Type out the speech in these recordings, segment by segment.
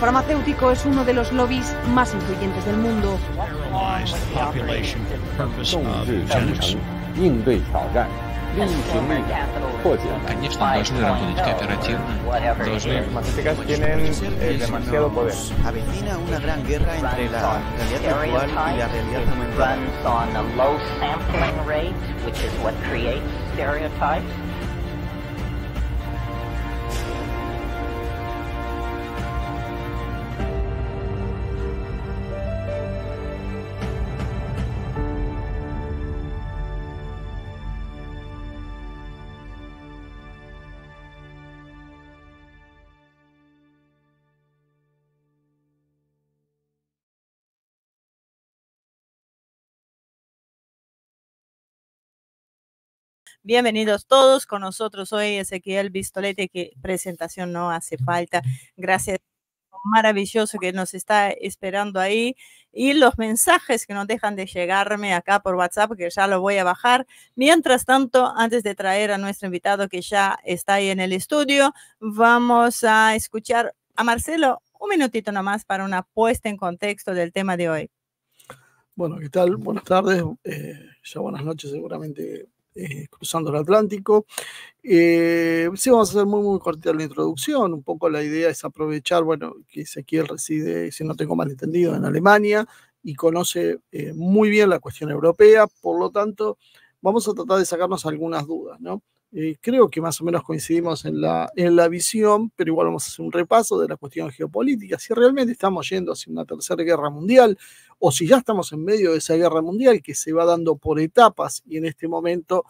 farmacéutico es uno de los lobbies más influyentes del mundo. farmacéuticos tienen eh, demasiado poder. Avecina una gran guerra entre la realidad virtual y la realidad aumentada. Bienvenidos todos con nosotros hoy Ezequiel Vistolete, que presentación no hace falta. Gracias maravilloso que nos está esperando ahí y los mensajes que no dejan de llegarme acá por WhatsApp, que ya lo voy a bajar. Mientras tanto, antes de traer a nuestro invitado que ya está ahí en el estudio, vamos a escuchar a Marcelo un minutito nomás para una puesta en contexto del tema de hoy. Bueno, ¿qué tal? Buenas tardes, eh, ya buenas noches seguramente eh, cruzando el Atlántico. Eh, sí, vamos a hacer muy, muy cortita la introducción. Un poco la idea es aprovechar, bueno, que Ezequiel reside, si no tengo mal entendido, en Alemania y conoce eh, muy bien la cuestión europea. Por lo tanto, vamos a tratar de sacarnos algunas dudas, ¿no? Eh, creo que más o menos coincidimos en la, en la visión, pero igual vamos a hacer un repaso de la cuestión geopolítica. Si realmente estamos yendo hacia una tercera guerra mundial o si ya estamos en medio de esa guerra mundial que se va dando por etapas y en este momento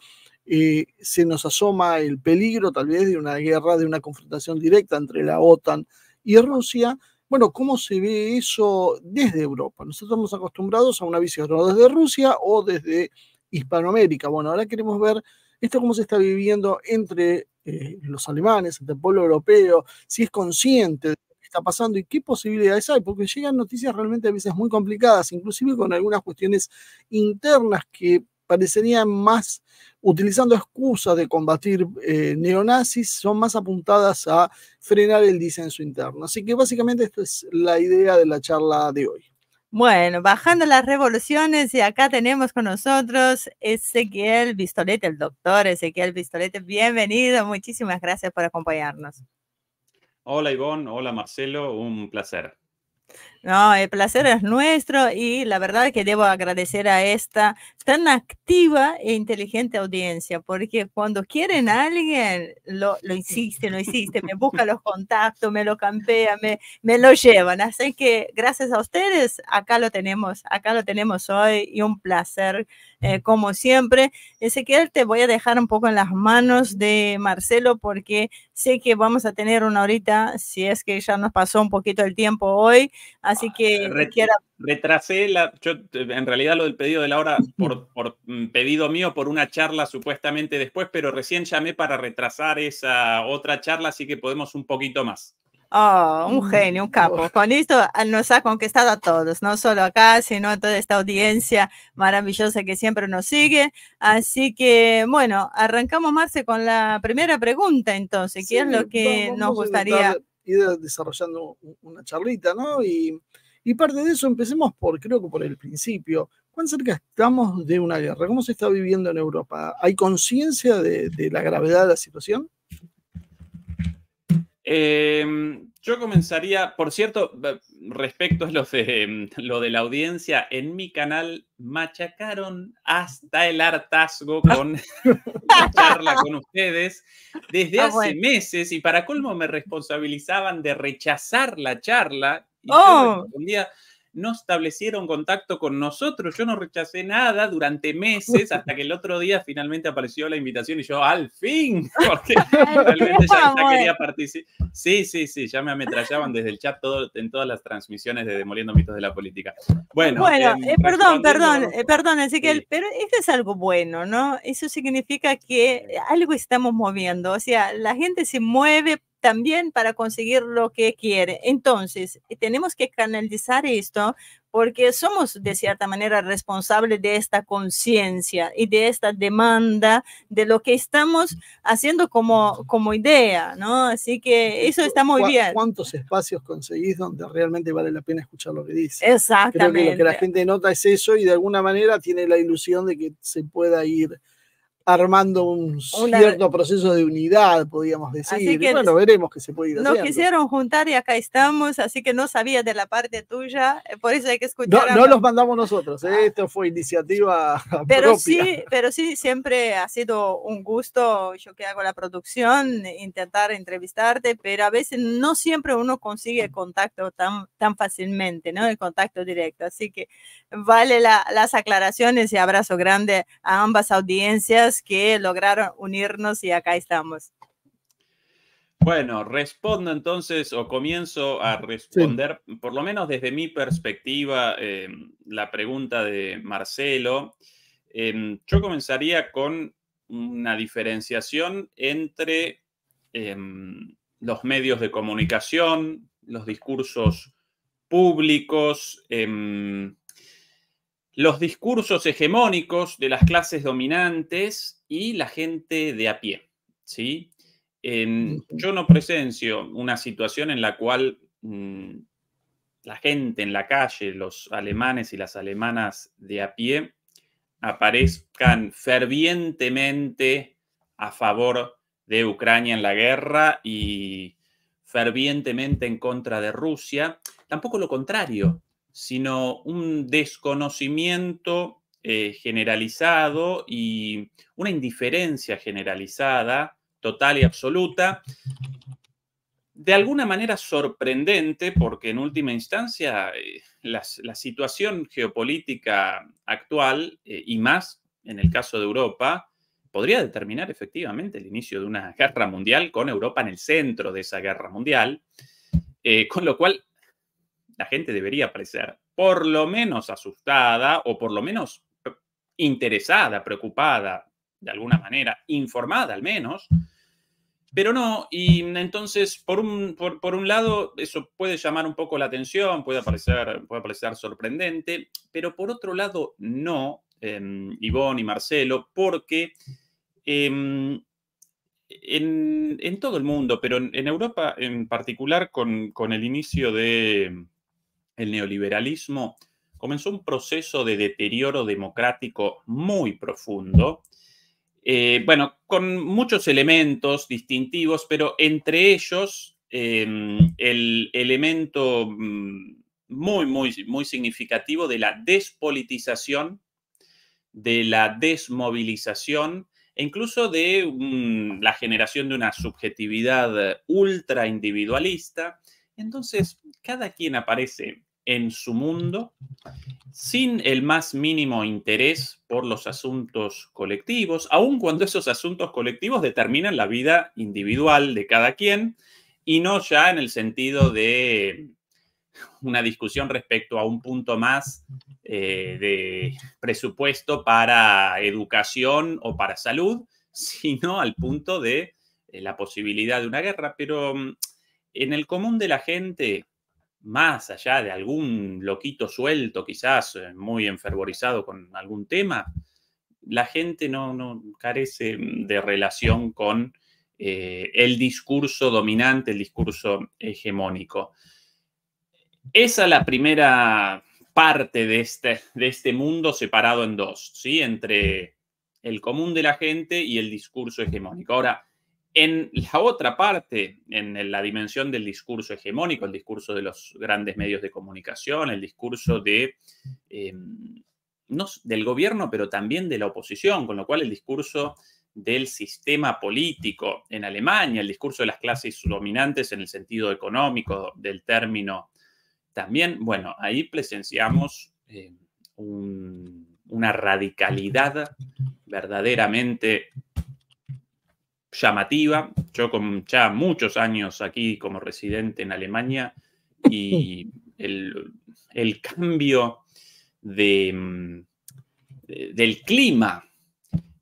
eh, se nos asoma el peligro tal vez de una guerra, de una confrontación directa entre la OTAN y Rusia. Bueno, ¿cómo se ve eso desde Europa? Nosotros estamos acostumbrados a una visión desde Rusia o desde Hispanoamérica. Bueno, ahora queremos ver esto cómo se está viviendo entre eh, los alemanes, entre el pueblo europeo, si es consciente de lo que está pasando y qué posibilidades hay, porque llegan noticias realmente a veces muy complicadas, inclusive con algunas cuestiones internas que parecerían más, utilizando excusas de combatir eh, neonazis, son más apuntadas a frenar el disenso interno. Así que básicamente esta es la idea de la charla de hoy. Bueno, bajando las revoluciones y acá tenemos con nosotros Ezequiel Pistolete, el doctor Ezequiel Pistolete. Bienvenido, muchísimas gracias por acompañarnos. Hola Ivonne, hola Marcelo, un placer. No, el placer es nuestro y la verdad que debo agradecer a esta tan activa e inteligente audiencia, porque cuando quieren a alguien, lo, lo insiste, lo insiste, me busca los contactos, me lo campea, me, me lo llevan. Así que gracias a ustedes, acá lo tenemos, acá lo tenemos hoy y un placer eh, como siempre. Ezequiel, te voy a dejar un poco en las manos de Marcelo porque sé que vamos a tener una horita, si es que ya nos pasó un poquito el tiempo hoy. Así que ah, retrasé la, yo, eh, en realidad lo del pedido de la hora por, mm, pedido mío por una charla supuestamente después, pero recién llamé para retrasar esa otra charla, así que podemos un poquito más. Oh, un mm, genio, un capo. Con esto ah, nos ha conquistado a todos, no solo acá, sino a toda esta audiencia maravillosa que siempre nos sigue. Así que, bueno, arrancamos, Marce, con la primera pregunta entonces. ¿Qué es lo que nos gustaría? desarrollando una charlita, ¿no? Y, parte de eso empecemos por, creo que por el principio. ¿Cuán cerca estamos de una guerra? ¿Cómo se está viviendo en Europa? ¿Hay conciencia de, de, la gravedad de la situación? Eh, yo comenzaría, por cierto, respecto a em, lo de la audiencia, en mi canal machacaron hasta el hartazgo ah. con la charla con ustedes desde ah, hace meses y para colmo me responsabilizaban de rechazar la charla y yo oh. respondía, no establecieron contacto con nosotros. Yo no rechacé nada durante meses hasta que el otro día finalmente apareció la invitación y yo, al fin, porque realmente ya, quería participar. Sí, sí, sí, ya me ametrallaban desde el chat todo, en todas las transmisiones de Demoliendo Mitos de la Política. Bueno, eh, perdón, perdón, eh, perdón, Ezequiel, pero esto es algo bueno, ¿no? Eso significa que algo estamos moviendo, o sea, la gente se mueve también para conseguir lo que quiere. Entonces, eh, tenemos que canalizar esto porque somos de cierta manera responsables de esta conciencia y de esta demanda de lo que estamos haciendo como, como idea, ¿no? Así que eso está muy bien. ¿Cuántos espacios conseguís donde realmente vale la pena escuchar lo que dice Exactamente. Creo que lo que la gente nota es eso y de alguna manera tiene la ilusión de que se pueda ir armando un cierto proceso de unidad, podríamos decir. y bueno, veremos que se puede ir Nos quisieron juntar y acá estamos, así que no sabía de la parte tuya, eh, por eso hay que escuchar. No, no los mandamos nosotros, ah. esto fue iniciativa pero Sí, pero sí, siempre ha sido un gusto, yo que hago la producción, intentar entrevistarte, pero a veces no siempre uno consigue contacto tan, tan fácilmente, ¿no? El contacto directo, así que vale las aclaraciones y abrazo grande a ambas audiencias que lograron unirnos y acá estamos. Bueno, respondo entonces o comienzo a responder, por lo menos desde mi perspectiva, eh, la pregunta de Marcelo. Eh, yo comenzaría con una diferenciación entre eh, los medios de comunicación, los discursos públicos, los discursos hegemónicos de las clases dominantes y la gente de a pie. ¿sí? yo no presencio una situación en la cual mm, la gente en la calle, los alemanes y las alemanas de a pie, aparezcan fervientemente a favor de Ucrania en la guerra y fervientemente en contra de Rusia. Tampoco lo contrario sino un desconocimiento eh, generalizado y una indiferencia generalizada, total y absoluta, de alguna manera sorprendente, porque en última instancia eh, la, situación geopolítica actual, eh, y más en el caso de Europa, podría determinar efectivamente el inicio de una guerra mundial con Europa en el centro de esa guerra mundial, con lo cual la gente debería parecer por lo menos asustada o por lo menos eh, interesada, preocupada, de alguna manera, informada al menos, pero no, y entonces, por un, por, un lado, eso puede llamar un poco la atención, puede parecer, puede parecer sorprendente, pero por otro lado, no, em, Ivonne y Marcelo, porque em, en, todo el mundo, pero en, Europa en particular, con el inicio de, el neoliberalismo comenzó un proceso de deterioro democrático muy profundo, eh, bueno, con muchos elementos distintivos, pero entre ellos em, el elemento mm, muy, muy, muy significativo de la despolitización, de la desmovilización e incluso de mm, la generación de una subjetividad ultra individualista. Entonces, cada quien aparece en su mundo, sin el más mínimo interés por los asuntos colectivos, aun cuando esos asuntos colectivos determinan la vida individual de cada quien, y no ya en el sentido de una discusión respecto a un punto más eh, de presupuesto para educación o para salud, sino al punto de eh, la posibilidad de una guerra. Pero mm, en el común de la gente, más allá de algún loquito suelto, quizás eh, muy enfervorizado con algún tema, la gente no, no carece mm, de relación con eh, el discurso dominante, el discurso hegemónico. Esa es la primera parte de este, de este mundo separado en dos, ¿sí? entre el común de la gente y el discurso hegemónico. Ahora, en la otra parte, en la dimensión del discurso hegemónico, el discurso de los grandes medios de comunicación, el discurso em, del gobierno, pero también de la oposición, con lo cual el discurso del sistema político en Alemania, el discurso de las clases dominantes en el sentido económico del término, también, bueno, ahí presenciamos em, una radicalidad verdaderamente llamativa. Yo con ya muchos años aquí como residente en Alemania y el, cambio de, del clima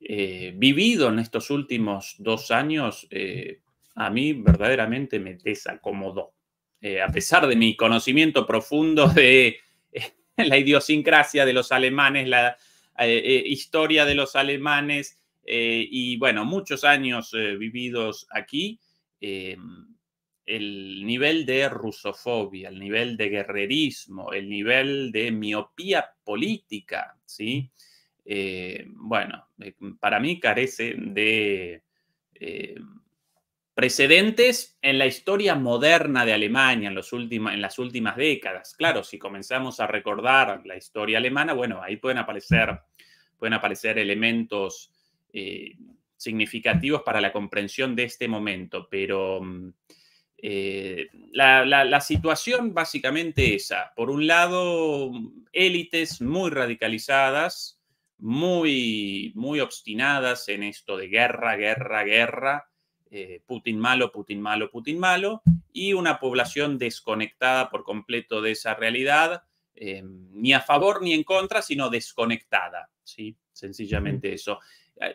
eh, vivido en estos últimos dos años eh, a mí verdaderamente me desacomodó. Eh, a pesar de mi conocimiento profundo de la idiosincrasia de los alemanes, la historia de los alemanes, eh, y bueno, muchos años eh, vividos aquí, eh, el nivel de rusofobia, el nivel de guerrerismo, el nivel de miopía política, ¿sí? bueno, para mí carece de precedentes en la historia moderna de Alemania en, los en las últimas décadas. Claro, si comenzamos a recordar la historia alemana, bueno, ahí pueden aparecer, pueden aparecer elementos eh, significativos para la comprensión de este momento, pero mm, eh, la, situación básicamente esa. Por un lado, élites muy radicalizadas, muy, muy obstinadas en esto de guerra, guerra, guerra, eh, Putin malo, Putin malo, Putin malo, y una población desconectada por completo de esa realidad, ni a favor ni en contra, sino desconectada, ¿sí? Sencillamente eso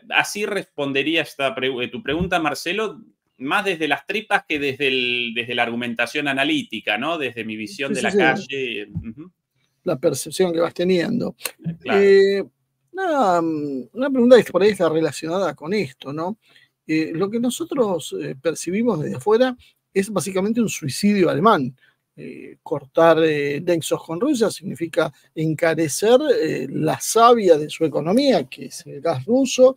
así respondería esta eh, tu pregunta, Marcelo, más desde las tripas que desde, desde la argumentación analítica, ¿no? Desde mi visión de la calle. La percepción que vas teniendo. Eh, eh, mm, una, pregunta que por ahí relacionada con esto, ¿no? lo que nosotros percibimos desde afuera es básicamente un suicidio alemán. Eh, cortar denso eh, con Rusia, significa encarecer eh, la savia de su economía, que es el gas ruso.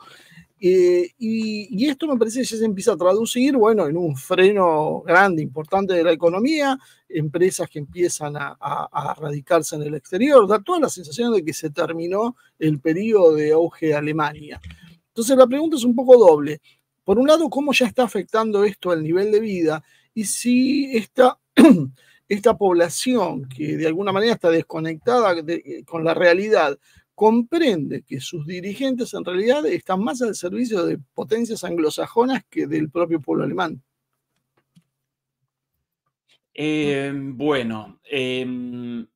Y, esto me parece que ya se empieza a traducir, bueno, en un freno grande, importante de la economía, empresas que empiezan a, a radicarse en el exterior, da toda la sensación de que se terminó el periodo de auge de Alemania. Entonces la pregunta es un poco doble. Por un lado, ¿cómo ya está afectando esto al nivel de vida? Y si esta esta población que de alguna manera está desconectada eh, con la realidad, comprende que sus dirigentes en realidad están más al servicio de potencias anglosajonas que del propio pueblo alemán. Em, bueno, em,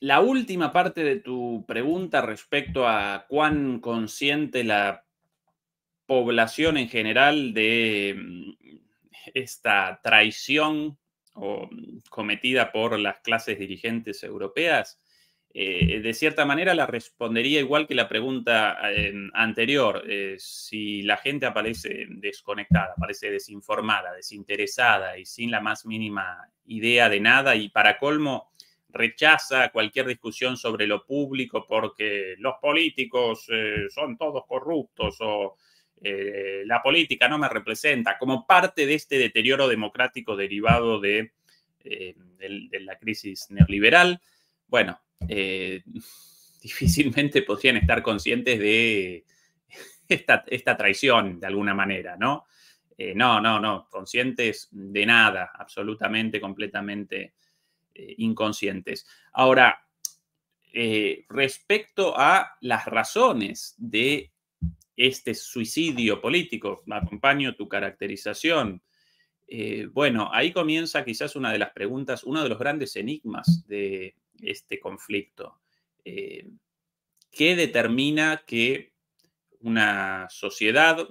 la última parte de tu pregunta respecto a cuán consciente la población en general de em, esta traición o mm, cometida por las clases dirigentes europeas, eh, de cierta manera la respondería igual que la pregunta eh, anterior, eh, si la gente aparece desconectada, aparece desinformada, desinteresada y sin la más mínima idea de nada y para colmo rechaza cualquier discusión sobre lo público porque los políticos son todos corruptos o eh, la política no me representa, como parte de este deterioro democrático derivado de, eh, la crisis neoliberal, bueno, eh, difícilmente podrían estar conscientes de esta, esta traición de alguna manera, ¿no? no, no, no, conscientes de nada, absolutamente, completamente inconscientes. Ahora, respecto a las razones de este suicidio político. Acompaño tu caracterización. Eh, bueno, ahí comienza quizás una de las preguntas, uno de los grandes enigmas de este conflicto. Eh, ¿Qué determina que una sociedad,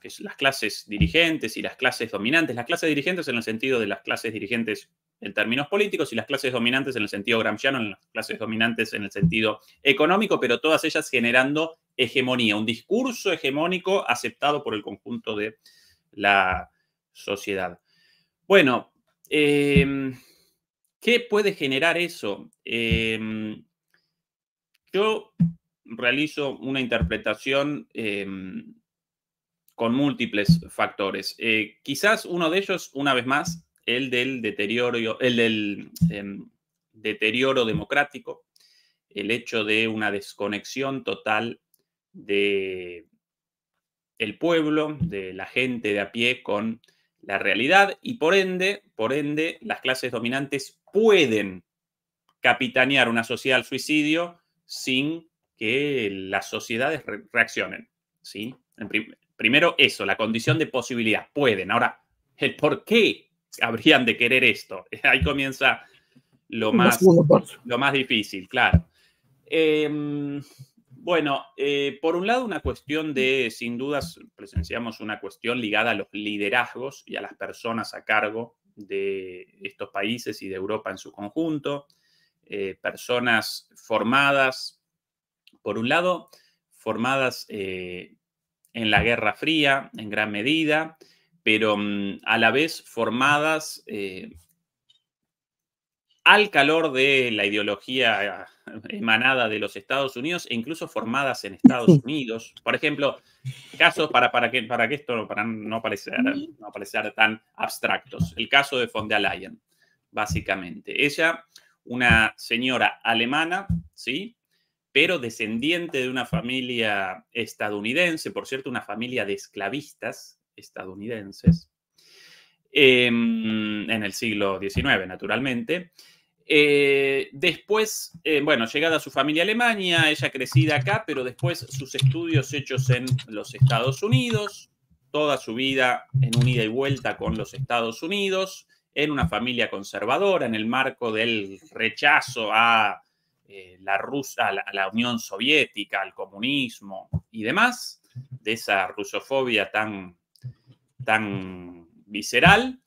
que es las clases dirigentes y las clases dominantes, las clases dirigentes en el sentido de las clases dirigentes en términos políticos y las clases dominantes en el sentido gramsciano, las clases dominantes en el sentido económico, pero todas ellas generando hegemonía, un discurso hegemónico aceptado por el conjunto de la sociedad. Bueno, em, ¿qué puede generar eso? Em, yo realizo una interpretación em, con múltiples factores. Eh, quizás uno de ellos, una vez más, el del deterioro, el del deterioro democrático, el hecho de una desconexión total de el pueblo, de la gente de a pie con la realidad y por ende, por ende, las clases dominantes pueden capitanear una sociedad al suicidio sin que las sociedades reaccionen, ¿sí? primero eso, la condición de posibilidad, pueden. Ahora, el por qué habrían de querer esto, ahí comienza lo más, lo más difícil, claro. Em, bueno, eh, por un lado una cuestión de, sin dudas, presenciamos una cuestión ligada a los liderazgos y a las personas a cargo de estos países y de Europa en su conjunto, eh, personas formadas, por un lado, formadas eh, en la Guerra Fría en gran medida, pero mm, a la vez formadas al calor de la ideología emanada de los Estados Unidos e incluso formadas en Estados Unidos. Por ejemplo, casos para, para, que, para que esto no, parecer, no tan abstractos. El caso de von der Leyen, básicamente. Ella, una señora alemana, ¿sí? pero descendiente de una familia estadounidense, por cierto, una familia de esclavistas estadounidenses, em, en el siglo XIX, naturalmente, eh, después, eh, bueno, llegada su familia a Alemania, ella crecida acá, pero después sus estudios hechos en los Estados Unidos, toda su vida en un ida y vuelta con los Estados Unidos, en una familia conservadora, en el marco del rechazo a eh, la, a la Unión Soviética, al comunismo y demás, de esa rusofobia tan, tan visceral.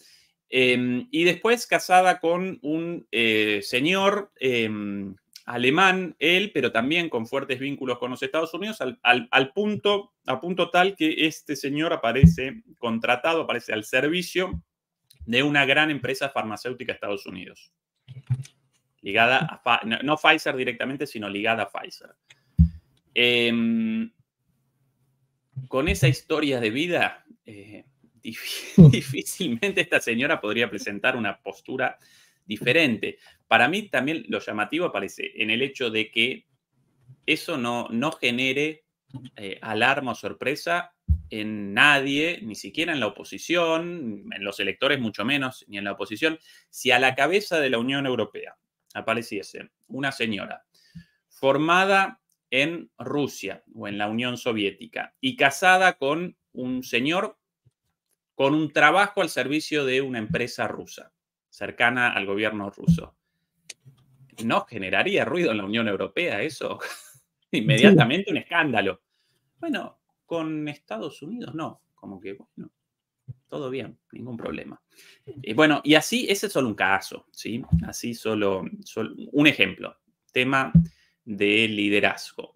Em, y después casada con un eh, señor em, alemán, él, pero también con fuertes vínculos con los Estados Unidos, al, punto, a punto tal que este señor aparece contratado, aparece al servicio de una gran empresa farmacéutica de Estados Unidos. Ligada a, Pfizer, no Pfizer directamente, sino ligada a Pfizer. Em, con esa historia de vida, eh, difícilmente esta señora podría presentar una postura diferente. Para mí también lo llamativo aparece en el hecho de que eso no, no genere eh, alarma o sorpresa en nadie, ni siquiera en la oposición, en los electores mucho menos, ni en la oposición, si a la cabeza de la Unión Europea apareciese una señora formada en Rusia o en la Unión Soviética y casada con un señor con un trabajo al servicio de una empresa rusa, cercana al gobierno ruso. ¿No generaría ruido en la Unión Europea eso? Inmediatamente un escándalo. Bueno, con Estados Unidos no, como que, bueno, todo bien, ningún problema. Eh, bueno, y así, ese es solo un caso, ¿sí? Así solo un ejemplo, tema de liderazgo.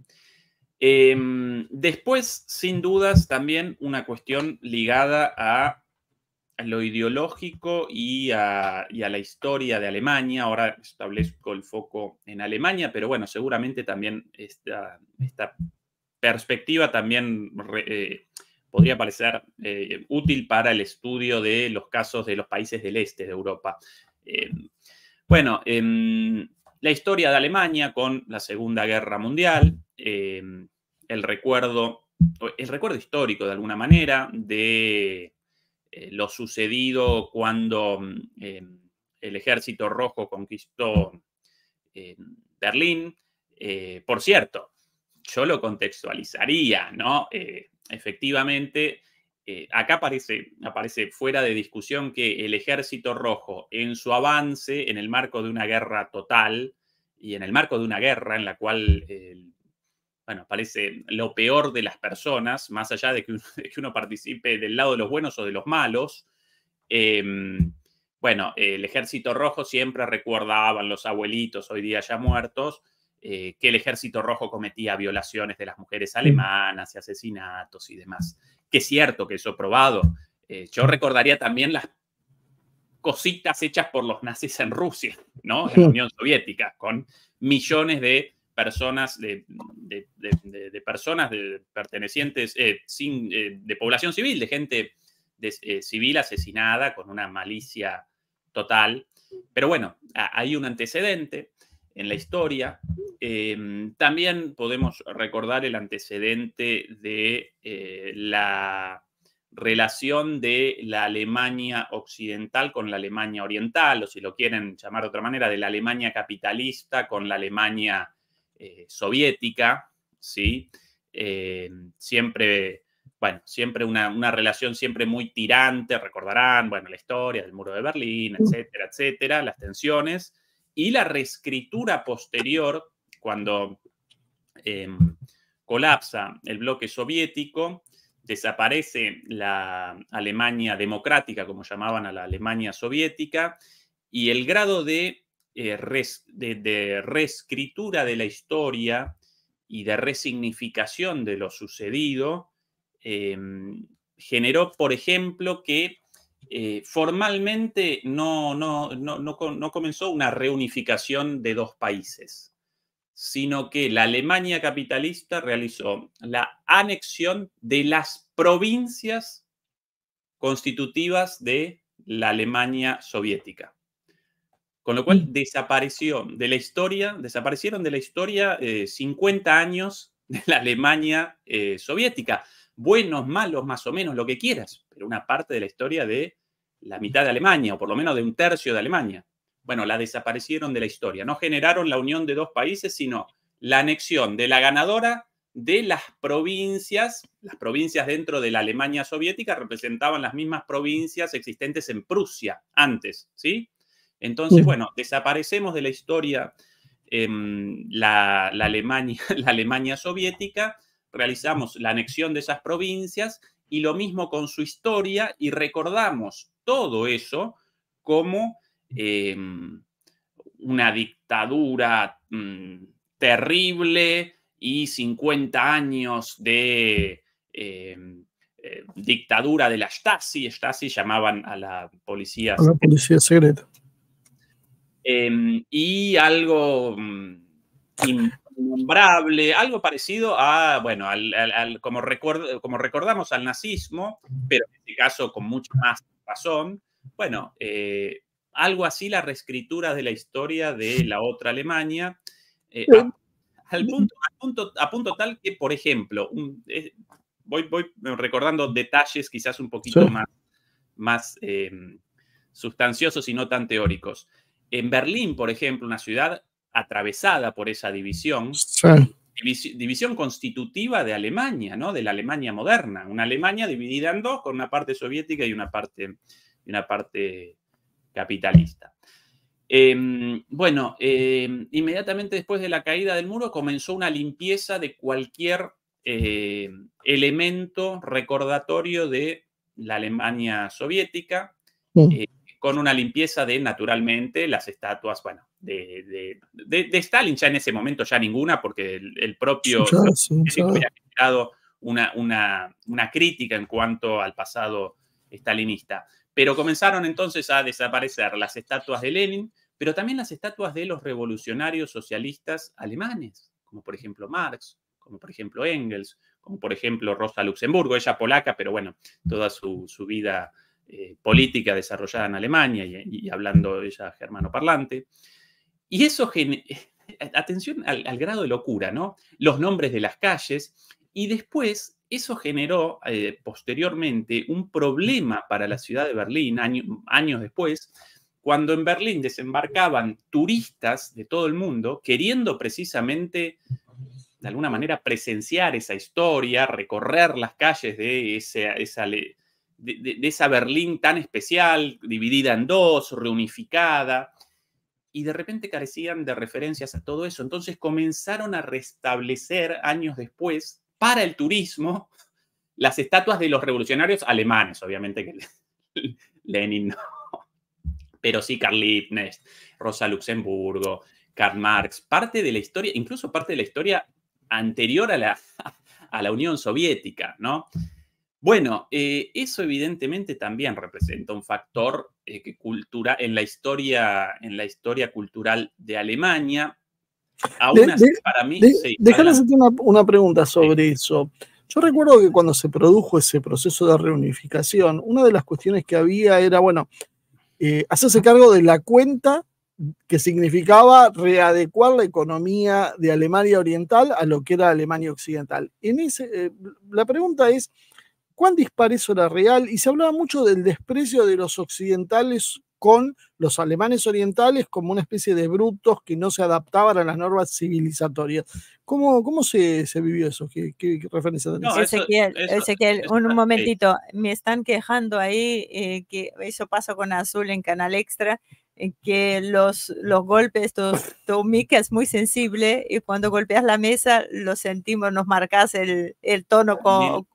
Em, después, sin dudas, también una cuestión ligada a lo ideológico y a, la historia de Alemania. Ahora establezco el foco en Alemania, pero bueno, seguramente también esta, perspectiva también eh, podría parecer eh, útil para el estudio de los casos de los países del este de Europa. Em, bueno, em, la historia de Alemania con la Segunda Guerra Mundial, eh, el recuerdo, el recuerdo histórico de alguna manera de eh, lo sucedido cuando eh, el ejército rojo conquistó Berlín. por cierto, yo lo contextualizaría, ¿no? efectivamente, eh, acá aparece, aparece fuera de discusión que el ejército rojo en su avance en el marco de una guerra total y en el marco de una guerra en la cual... Eh, bueno, parece lo peor de las personas, más allá de que, uno, participe del lado de los buenos o de los malos. Em, bueno, el Ejército Rojo siempre recordaban los abuelitos, hoy día ya muertos, eh, que el Ejército Rojo cometía violaciones de las mujeres alemanas y asesinatos y demás que es cierto, que eso probado. Eh, yo recordaría también las cositas hechas por los nazis en Rusia, ¿no? En la Unión Soviética, con millones de personas, de, de, personas pertenecientes, eh, sin, eh, de población civil, de gente civil asesinada con una malicia total. Pero bueno, hay un antecedente en la historia. Em, también podemos recordar el antecedente de eh, la relación de la Alemania occidental con la Alemania oriental, o si lo quieren llamar de otra manera, de la Alemania capitalista con la Alemania eh, soviética, ¿sí? Em, siempre, bueno, siempre una, relación siempre muy tirante, recordarán, bueno, la historia del muro de Berlín, etcétera, etcétera, las tensiones y la reescritura posterior, cuando em, colapsa el bloque soviético, desaparece la Alemania democrática, como llamaban a la Alemania soviética, y el grado de, eh, de, reescritura de la historia y de resignificación de lo sucedido em, generó, por ejemplo, que eh, formalmente no, no, no, comenzó una reunificación de dos países, sino que la Alemania capitalista realizó la anexión de las provincias constitutivas de la Alemania soviética. Con lo cual mm. desapareció de la historia, desaparecieron de la historia 50 eh, años de la Alemania eh, soviética buenos, malos, más o menos, lo que quieras, pero una parte de la historia de la mitad de Alemania, o por lo menos de un tercio de Alemania. Bueno, la desaparecieron de la historia. No generaron la unión de dos países, sino la anexión de la ganadora de las provincias. Las provincias dentro de la Alemania soviética representaban las mismas provincias existentes en Prusia antes, ¿sí? Entonces, mm. bueno, desaparecemos de la historia em, la, Alemania, la Alemania soviética, realizamos la anexión de esas provincias y lo mismo con su historia y recordamos todo eso como em, una dictadura mm, terrible y 50 años de em, eh, dictadura de la Stasi. Stasi llamaban a la policía, a la policía secreta. Em, y algo... Mm, algo parecido a, bueno, al, como, recordamos al nazismo, pero en este caso con mucha más razón. Bueno, eh, algo así la reescritura de la historia de la otra Alemania, eh, a, al punto, punto, a, punto, tal que, por ejemplo, eh, voy, voy, recordando detalles quizás un poquito más, más sustanciosos y no tan teóricos. En Berlín, por ejemplo, una ciudad atravesada por esa división, división, constitutiva de Alemania, ¿no? de la Alemania moderna, una Alemania dividida en dos, con una parte soviética y una parte, una parte capitalista. Em, bueno, em, inmediatamente después de la caída del muro comenzó una limpieza de cualquier eh, elemento recordatorio de la Alemania soviética, eh, con una limpieza de, naturalmente, las estatuas, bueno, de, de, Stalin, ya en ese momento ya ninguna, porque el, propio había generado una, una, crítica en cuanto al pasado stalinista. Pero comenzaron entonces a desaparecer las estatuas de Lenin, pero también las estatuas de los revolucionarios socialistas alemanes, como por ejemplo Marx, como por ejemplo Engels, como por ejemplo Rosa Luxemburgo, ella polaca, pero bueno, toda su, vida eh, política desarrollada en Alemania y, y hablando ella germano parlante. Y eso, atención al, grado de locura, ¿no? Los nombres de las calles. Y después eso generó eh, posteriormente un problema para la ciudad de Berlín, años después, cuando en Berlín desembarcaban turistas de todo el mundo queriendo precisamente, de alguna manera, presenciar esa historia, recorrer las calles de esa Berlín tan especial, dividida en dos, reunificada y de repente carecían de referencias a todo eso. Entonces comenzaron a restablecer años después para el turismo las estatuas de los revolucionarios alemanes, obviamente que Lenin no, pero sí Karl Liebknecht, Rosa Luxemburgo, Karl Marx, parte de la historia, incluso parte de la historia anterior a la, a la Unión Soviética, ¿no? Bueno, eh, eso evidentemente también representa un factor eh, que en, la historia, en la historia cultural de Alemania. Aún para mí... una, pregunta sobre eso. Yo recuerdo que cuando se produjo ese proceso de reunificación, una de las cuestiones que había era, bueno, eh, hacerse cargo de la cuenta que significaba readecuar la economía de Alemania Oriental a lo que era Alemania Occidental. En ese, la pregunta es, cuán dispar eso era real y se hablaba mucho del desprecio de los occidentales con los alemanes orientales como una especie de brutos que no se adaptaban a las normas civilizatorias. ¿Cómo, cómo se, vivió eso? ¿Qué, referencia tenés? Ezequiel, un, momentito. Me están quejando ahí eh, que eso pasó con Azul en Canal Extra eh, que los, los golpes, tu, tu, mica es muy sensible y cuando golpeas la mesa lo sentimos, nos marcas el, el tono con,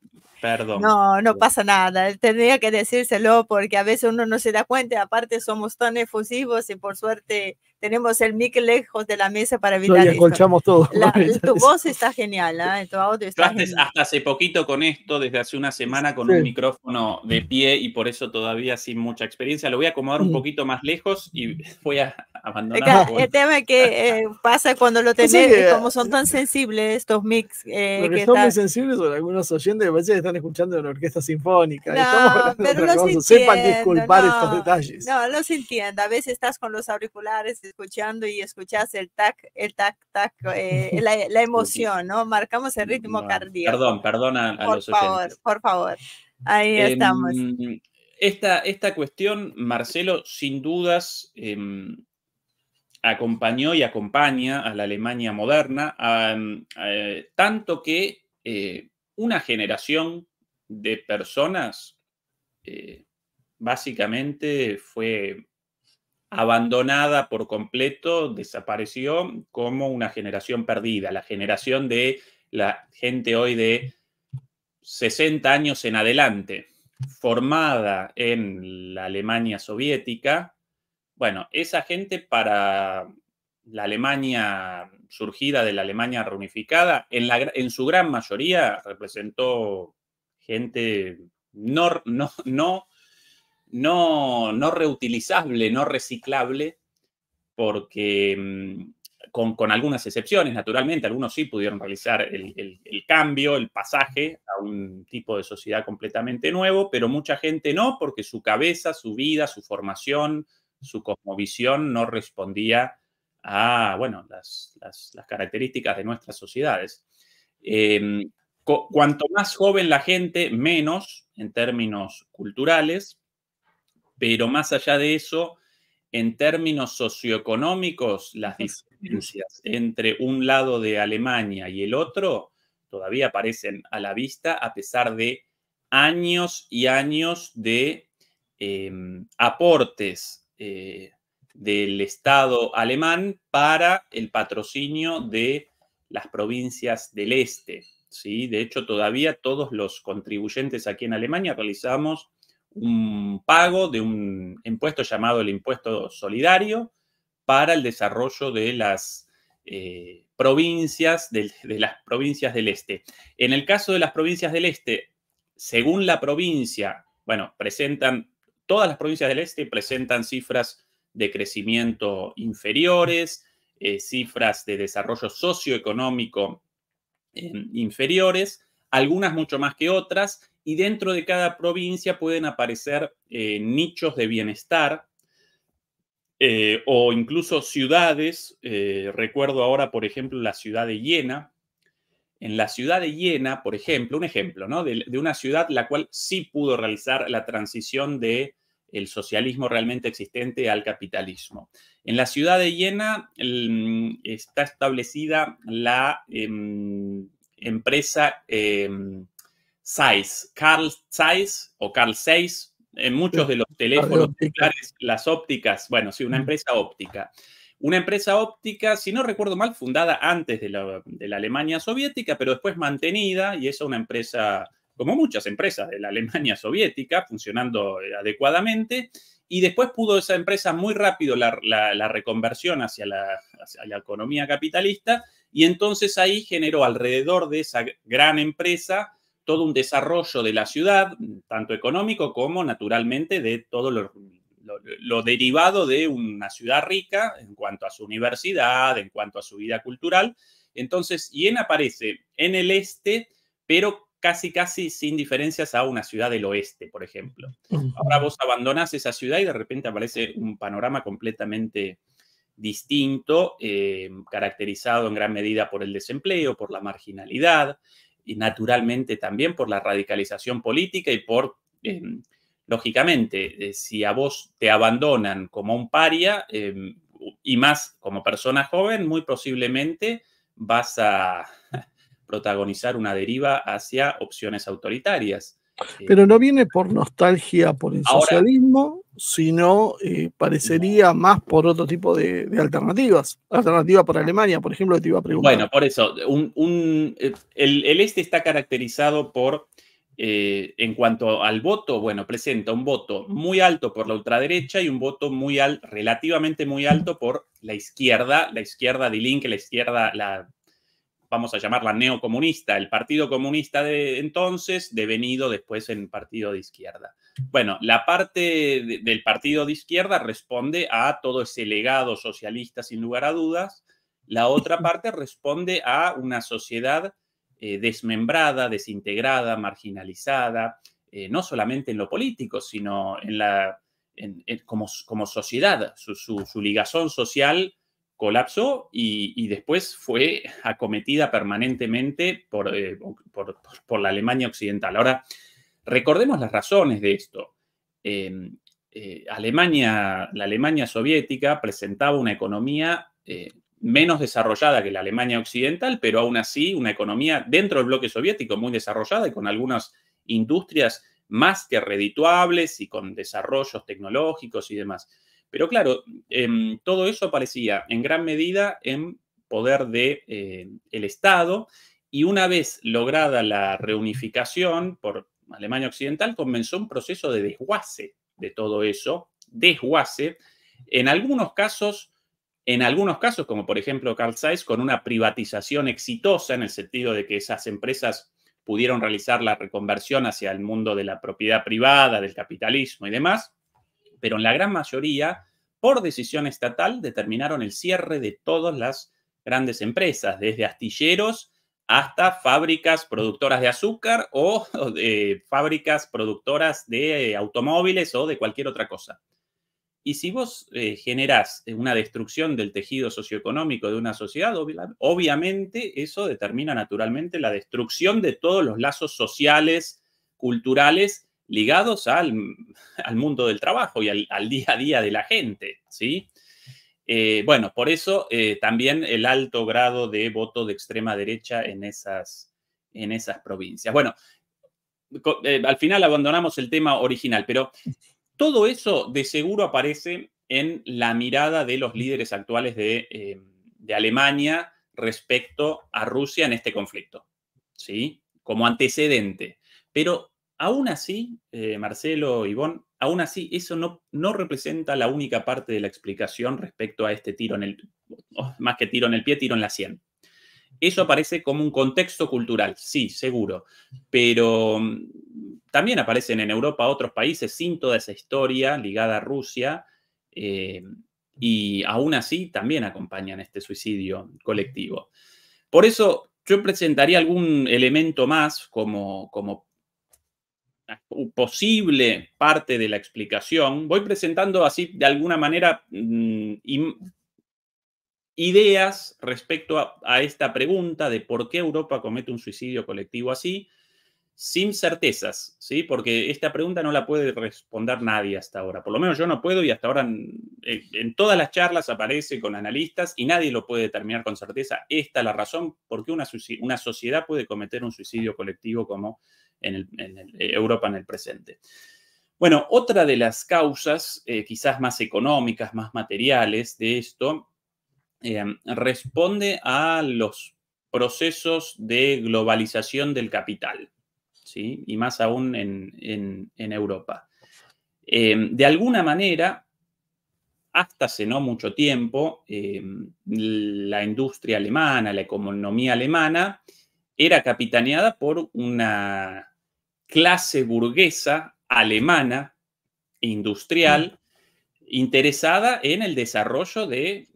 no, no pasa nada. Tendría que decírselo porque a veces uno no se da cuenta. Aparte, somos tan efusivos y por suerte tenemos el mic lejos de la mesa para evitar. que. y escuchamos todo. tu voz está genial, ¿eh? tu audio está genial. hasta hace poquito con esto, desde hace una semana, con un micrófono de pie y por eso todavía sin mucha experiencia. Lo voy a acomodar un poquito más lejos y voy a abandonar. el tema que eh, pasa cuando lo tenés, como son tan sensibles estos mics. Eh, que, son muy sensibles son algunos oyentes, me parece que están escuchando la orquesta sinfónica. No, pero los entiendo, Sepan disculpar no, estos detalles. No, los entiendo. A veces estás con los auriculares escuchando y escuchás el tac, el tac, tac, eh, la, emoción, ¿no? Marcamos el ritmo cardíaco. Perdón, perdón a, los Por favor, por favor. Ahí estamos. Em, esta, esta, cuestión, Marcelo, sin dudas em, acompañó y acompaña a la Alemania moderna, eh, tanto que eh, una generación de personas básicamente fue abandonada por completo, desapareció como una generación perdida, la generación de la gente hoy de 60 años en adelante, formada en la Alemania soviética. Bueno, esa gente para la Alemania surgida de la Alemania reunificada, en, la, en su gran mayoría representó gente no, no, no no, no reutilizable, no reciclable, porque mm, con, algunas excepciones, naturalmente, algunos sí pudieron realizar el, cambio, el pasaje a un tipo de sociedad completamente nuevo, pero mucha gente no, porque su cabeza, su vida, su formación, su cosmovisión no respondía a, bueno, las, características de nuestras sociedades. Em, cuanto más joven la gente, menos en términos culturales, pero más allá de eso, en términos socioeconómicos, las diferencias entre un lado de Alemania y el otro todavía aparecen a la vista a pesar de años y años de em, aportes eh, del Estado alemán para el patrocinio de las provincias del este. ¿sí? De hecho, todavía todos los contribuyentes aquí en Alemania realizamos un pago de un impuesto llamado el impuesto solidario para el desarrollo de las eh, provincias, del, de las provincias del este. En el caso de las provincias del este, según la provincia, bueno, presentan, todas las provincias del este presentan cifras de crecimiento inferiores, eh, cifras de desarrollo socioeconómico eh, inferiores, algunas mucho más que otras, y dentro de cada provincia pueden aparecer eh, nichos de bienestar eh, o incluso ciudades. Eh, recuerdo ahora, por ejemplo, la ciudad de Hiena. En la ciudad de Hiena, por ejemplo, un ejemplo ¿no? de, una ciudad la cual sí pudo realizar la transición de el socialismo realmente existente al capitalismo. En la ciudad de Hiena está establecida la em, empresa em, Zeiss, Carl Zeiss o Carl Zeiss, en muchos de los teléfonos las ópticas, bueno, sí, una empresa óptica. Una empresa óptica, si no recuerdo mal, fundada antes de la, Alemania soviética, pero después mantenida, y es una empresa, como muchas empresas de la Alemania soviética, funcionando eh, adecuadamente, y después pudo esa empresa muy rápido la, reconversión hacia la, hacia la economía capitalista, y entonces ahí generó alrededor de esa gran empresa todo un desarrollo de la ciudad, tanto económico como naturalmente de todo lo, derivado de una ciudad rica en cuanto a su universidad, en cuanto a su vida cultural. Entonces, Yen aparece en el este, pero casi, casi sin diferencias a una ciudad del oeste, por ejemplo. Ahora vos abandonas esa ciudad y de repente aparece un panorama completamente distinto, eh, caracterizado en gran medida por el desempleo, por la marginalidad, y naturalmente también por la radicalización política y por, em, lógicamente, eh, si a vos te abandonan como un paria em, y más como persona joven, muy posiblemente vas a protagonizar una deriva hacia opciones autoritarias. Pero no viene por nostalgia por el socialismo, sino eh, parecería más por otro tipo de, alternativas. Alternativa para Alemania, por ejemplo, te iba a preguntar. Bueno, por eso, eh, el, este está caracterizado por, eh, en cuanto al voto, bueno, presenta un voto muy alto por la ultraderecha y un voto muy al, relativamente muy alto por la izquierda, la izquierda de Link, la izquierda, la vamos a llamarla neocomunista, el Partido Comunista de entonces, devenido después en Partido de Izquierda. Bueno, la parte del Partido de Izquierda responde a todo ese legado socialista sin lugar a dudas, la otra parte responde a una sociedad eh, desmembrada, desintegrada, marginalizada, eh, no solamente en lo político, sino en la, como, como, sociedad, su, su, su ligazón social colapsó y, después fue acometida permanentemente eh, por, la Alemania occidental. Ahora, recordemos las razones de esto. Eh, eh, Alemania, la Alemania soviética presentaba una economía menos desarrollada que la Alemania occidental, pero aún así una economía dentro del bloque soviético muy desarrollada y con algunas industrias más que redituables y con desarrollos tecnológicos y demás. Pero claro, em, todo eso aparecía en gran medida en poder del de, eh, el Estado y una vez lograda la reunificación por Alemania Occidental, comenzó un proceso de desguace de todo eso, desguace, en algunos casos, en algunos casos, como por ejemplo Carl Zeiss, con una privatización exitosa en el sentido de que esas empresas pudieron realizar la reconversión hacia el mundo de la propiedad privada, del capitalismo y demás, pero en la gran mayoría, por decisión estatal, determinaron el cierre de todas las grandes empresas, desde astilleros hasta fábricas productoras de azúcar o, de eh, fábricas productoras de automóviles o de cualquier otra cosa. Y si vos eh, generás una destrucción del tejido socioeconómico de una sociedad, obviamente eso determina naturalmente la destrucción de todos los lazos sociales, culturales ligados al, mundo del trabajo y al, día a día de la gente, ¿sí? Eh, bueno, por eso eh, también el alto grado de voto de extrema derecha en esas, en esas provincias. Bueno, eh, al final abandonamos el tema original, pero todo eso de seguro aparece en la mirada de los líderes actuales de, de Alemania respecto a Rusia en este conflicto, ¿sí? Como antecedente. Pero Aún así, eh, Marcelo, Ivón, aún así, eso no, no representa la única parte de la explicación respecto a este tiro en el, oh, más que tiro en el pie, tiro en la sien. Eso aparece como un contexto cultural, sí, seguro, pero mm, también aparecen en Europa otros países sin toda esa historia ligada a Rusia eh, y aún así también acompañan este suicidio colectivo. Por eso yo presentaría algún elemento más como, como posible parte de la explicación, voy presentando así de alguna manera mm, ideas respecto a, esta pregunta de por qué Europa comete un suicidio colectivo así, sin certezas, ¿sí? Porque esta pregunta no la puede responder nadie hasta ahora. Por lo menos yo no puedo y hasta ahora mm, en, todas las charlas aparece con analistas y nadie lo puede determinar con certeza. Esta es la razón por qué una, una sociedad puede cometer un suicidio colectivo como en, eh, Europa en el presente. Bueno, otra de las causas, eh, quizás más económicas, más materiales de esto, em, responde a los procesos de globalización del capital, ¿sí? y más aún en, en, Europa. Em, de alguna manera, hasta hace no mucho tiempo, em, la industria alemana, la economía alemana, era capitaneada por una clase burguesa alemana, industrial, interesada en el desarrollo de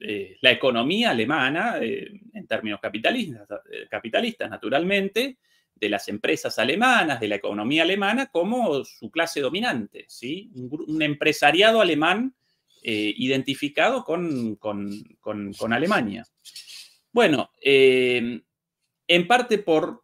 eh, la economía alemana eh, en términos capitalistas, eh, capitalistas, naturalmente, de las empresas alemanas, de la economía alemana como su clase dominante, ¿sí? un, empresariado alemán identificado con, Alemania. Bueno, en parte por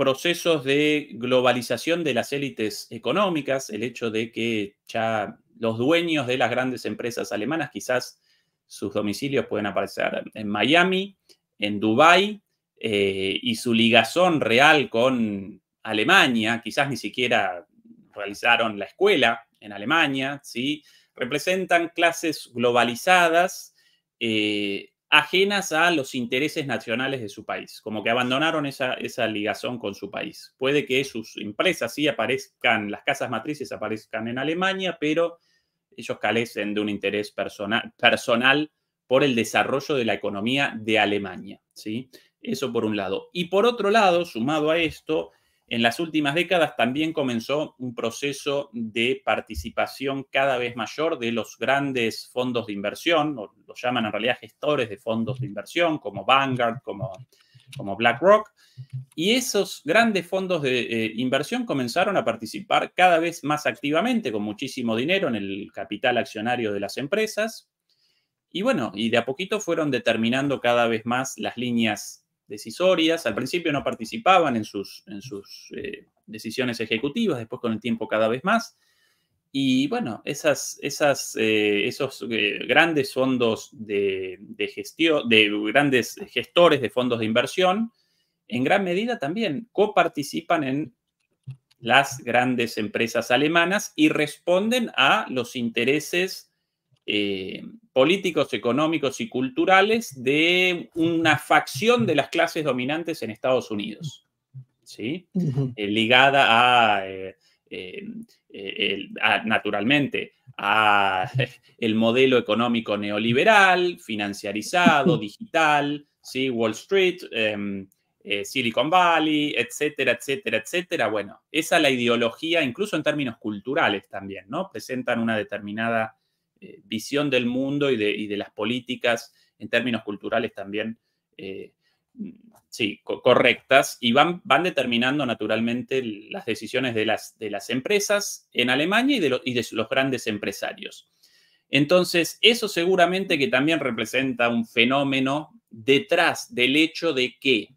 procesos de globalización de las élites económicas, el hecho de que ya los dueños de las grandes empresas alemanas quizás sus domicilios pueden aparecer en Miami, en Dubái, eh, y su ligazón real con Alemania, quizás ni siquiera realizaron la escuela en Alemania, ¿sí? representan clases globalizadas eh, ajenas a los intereses nacionales de su país, como que abandonaron esa, ligación ligazón con su país. Puede que sus empresas sí aparezcan, las casas matrices aparezcan en Alemania, pero ellos carecen de un interés personal, personal por el desarrollo de la economía de Alemania. ¿sí? Eso por un lado. Y por otro lado, sumado a esto, en las últimas décadas también comenzó un proceso de participación cada vez mayor de los grandes fondos de inversión, o los llaman en realidad gestores de fondos de inversión, como Vanguard, como, BlackRock, y esos grandes fondos de eh, inversión comenzaron a participar cada vez más activamente, con muchísimo dinero en el capital accionario de las empresas, y bueno, y de a poquito fueron determinando cada vez más las líneas decisorias. Al principio no participaban en sus, en sus eh, decisiones ejecutivas, después con el tiempo cada vez más. Y bueno, esas, eh, esos eh, grandes fondos de, gestión, de grandes gestores de fondos de inversión, en gran medida también coparticipan en las grandes empresas alemanas y responden a los intereses eh, políticos, económicos y culturales de una facción de las clases dominantes en Estados Unidos, ¿sí? Eh, ligada a, eh, a, naturalmente, a el modelo económico neoliberal, financiarizado, digital, ¿sí? Wall Street, em, Silicon Valley, etcétera, etcétera, etcétera. Bueno, esa es la ideología, incluso en términos culturales también, ¿no? Presentan una determinada eh, visión del mundo y de, las políticas en términos culturales también, eh, correctas, y van, van, determinando naturalmente las decisiones de las, de las empresas en Alemania y de, y de los grandes empresarios. Entonces, eso seguramente que también representa un fenómeno detrás del hecho de que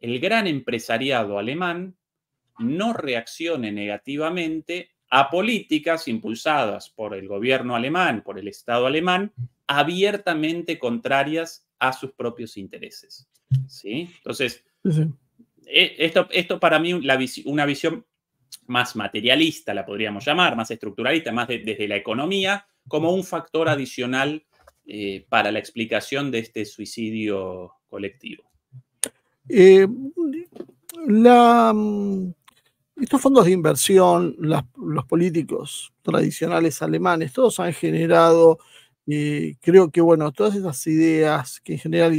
el gran empresariado alemán no reaccione negativamente a políticas impulsadas por el gobierno alemán, por el Estado alemán, abiertamente contrarias a sus propios intereses. ¿Sí? Entonces, e, Esto, esto para mí una visión más materialista, la podríamos llamar, más estructuralista, más desde la economía, como un factor adicional eh, para la explicación de este suicidio colectivo. Eh, la mm, estos fondos de inversión, los políticos tradicionales alemanes, todos han generado, eh, creo que, bueno, todas esas ideas que en general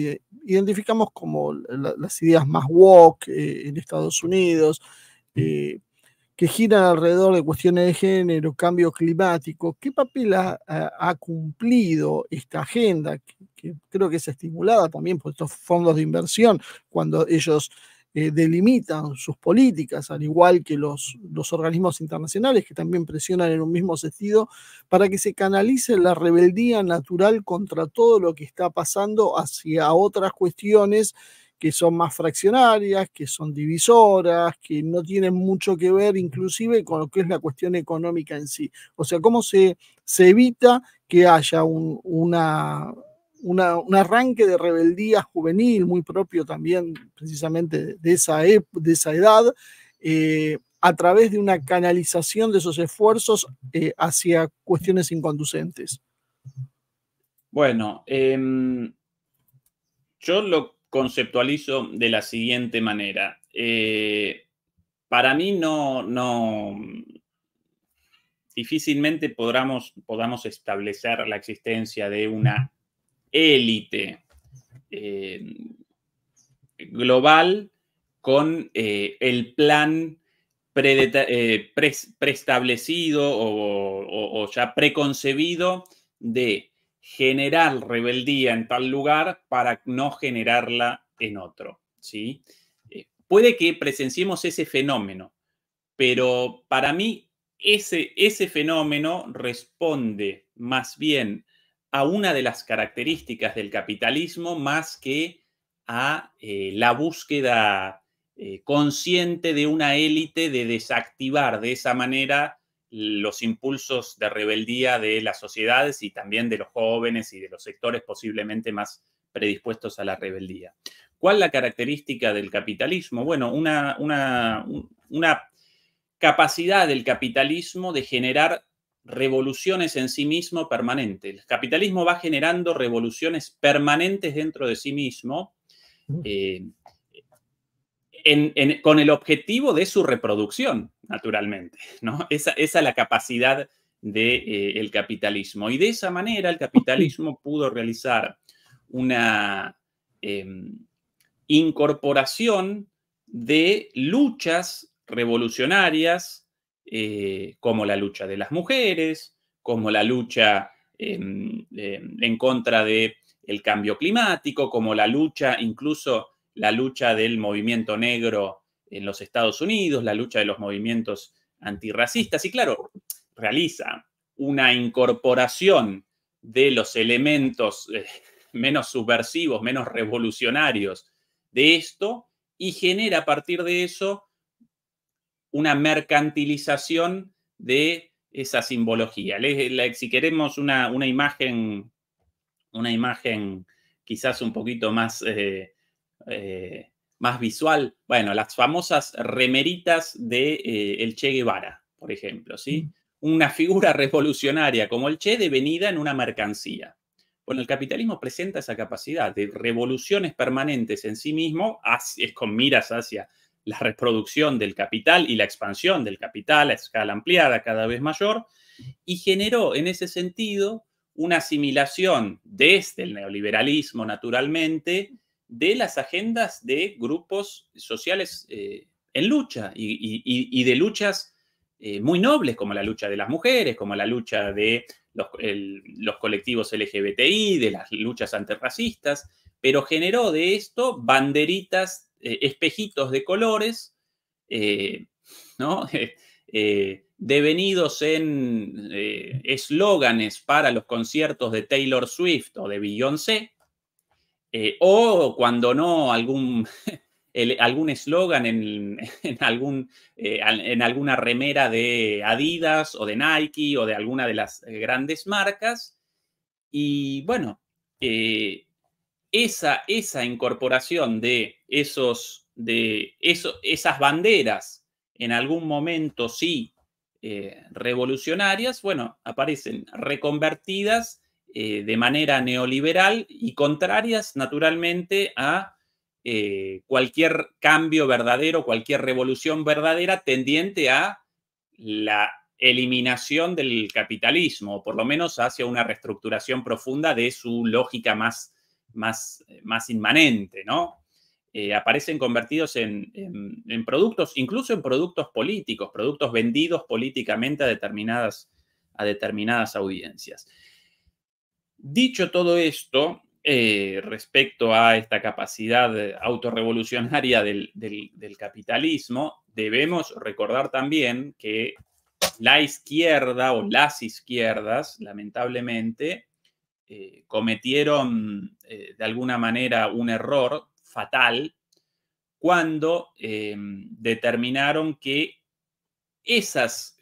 identificamos como las ideas más woke eh, en Estados Unidos, mm. eh, que giran alrededor de cuestiones de género, cambio climático, ¿qué papel ha, cumplido esta agenda? que creo que es estimulada también por estos fondos de inversión, cuando ellos eh, delimitan sus políticas, al igual que los, organismos internacionales que también presionan en un mismo sentido, para que se canalice la rebeldía natural contra todo lo que está pasando hacia otras cuestiones que son más fraccionarias, que son divisoras, que no tienen mucho que ver inclusive con lo que es la cuestión económica en sí. O sea, cómo se, evita que haya una un arranque de rebeldía juvenil muy propio también precisamente de esa, de esa edad, eh, a través de una canalización de esos esfuerzos eh, hacia cuestiones inconducentes. Bueno, em, yo lo conceptualizo de la siguiente manera. Eh, para mí no, no, difícilmente podamos, podamos establecer la existencia de una élite eh, global con eh, el plan eh, preestablecido o, ya preconcebido de generar rebeldía en tal lugar para no generarla en otro. ¿sí? puede que presenciemos ese fenómeno, pero para mí ese, ese fenómeno responde más bien a una de las características del capitalismo más que a eh, la búsqueda eh, consciente de una élite de desactivar de esa manera los impulsos de rebeldía de las sociedades y también de los jóvenes y de los sectores posiblemente más predispuestos a la rebeldía. ¿Cuál la característica del capitalismo? Bueno, una capacidad del capitalismo de generar revoluciones en sí mismo permanentes. El capitalismo va generando revoluciones permanentes dentro de sí mismo eh, con el objetivo de su reproducción, naturalmente. ¿no? Esa, es la capacidad del de, eh, capitalismo. Y de esa manera el capitalismo pudo realizar una em, incorporación de luchas revolucionarias eh, como la lucha de las mujeres, como la lucha em, em, en contra del el cambio climático, como la lucha, incluso la lucha del movimiento negro en los Estados Unidos, la lucha de los movimientos antirracistas. Y claro, realiza una incorporación de los elementos eh, menos subversivos, menos revolucionarios de esto y genera a partir de eso una mercantilización de esa simbología. Si queremos una, imagen, una imagen quizás un poquito más, eh, eh, más visual, bueno, las famosas remeritas de eh, el Che Guevara, por ejemplo, ¿sí? Una figura revolucionaria como el Che devenida en una mercancía. Bueno, el capitalismo presenta esa capacidad de revoluciones permanentes en sí mismo, es con miras hacia la reproducción del capital y la expansión del capital a escala ampliada cada vez mayor, y generó en ese sentido una asimilación desde el neoliberalismo, naturalmente, de las agendas de grupos sociales eh, en lucha y, de luchas eh, muy nobles, como la lucha de las mujeres, como la lucha de los, los colectivos LGBTI, de las luchas antirracistas, pero generó de esto banderitas eh, espejitos de colores, eh, ¿no? Eh, devenidos en eslóganes para los conciertos de Taylor Swift o de Beyoncé, o cuando no, algún... algún eslogan en, algún, en alguna remera de Adidas o de Nike o de alguna de las grandes marcas. Y bueno, esa, incorporación de, esos, de eso, esas banderas en algún momento sí eh, revolucionarias, bueno, aparecen reconvertidas eh, de manera neoliberal y contrarias naturalmente a eh, cualquier cambio verdadero, cualquier revolución verdadera tendiente a la eliminación del capitalismo, o por lo menos hacia una reestructuración profunda de su lógica más más, eh, más inmanente, ¿no? Eh, aparecen convertidos en, productos, incluso en productos políticos, productos vendidos políticamente a determinadas, a determinadas audiencias. Dicho todo esto, eh, respecto a esta capacidad autorrevolucionaria del capitalismo, debemos recordar también que la izquierda o las izquierdas, lamentablemente, eh, cometieron eh, de alguna manera un error fatal cuando eh, determinaron que esas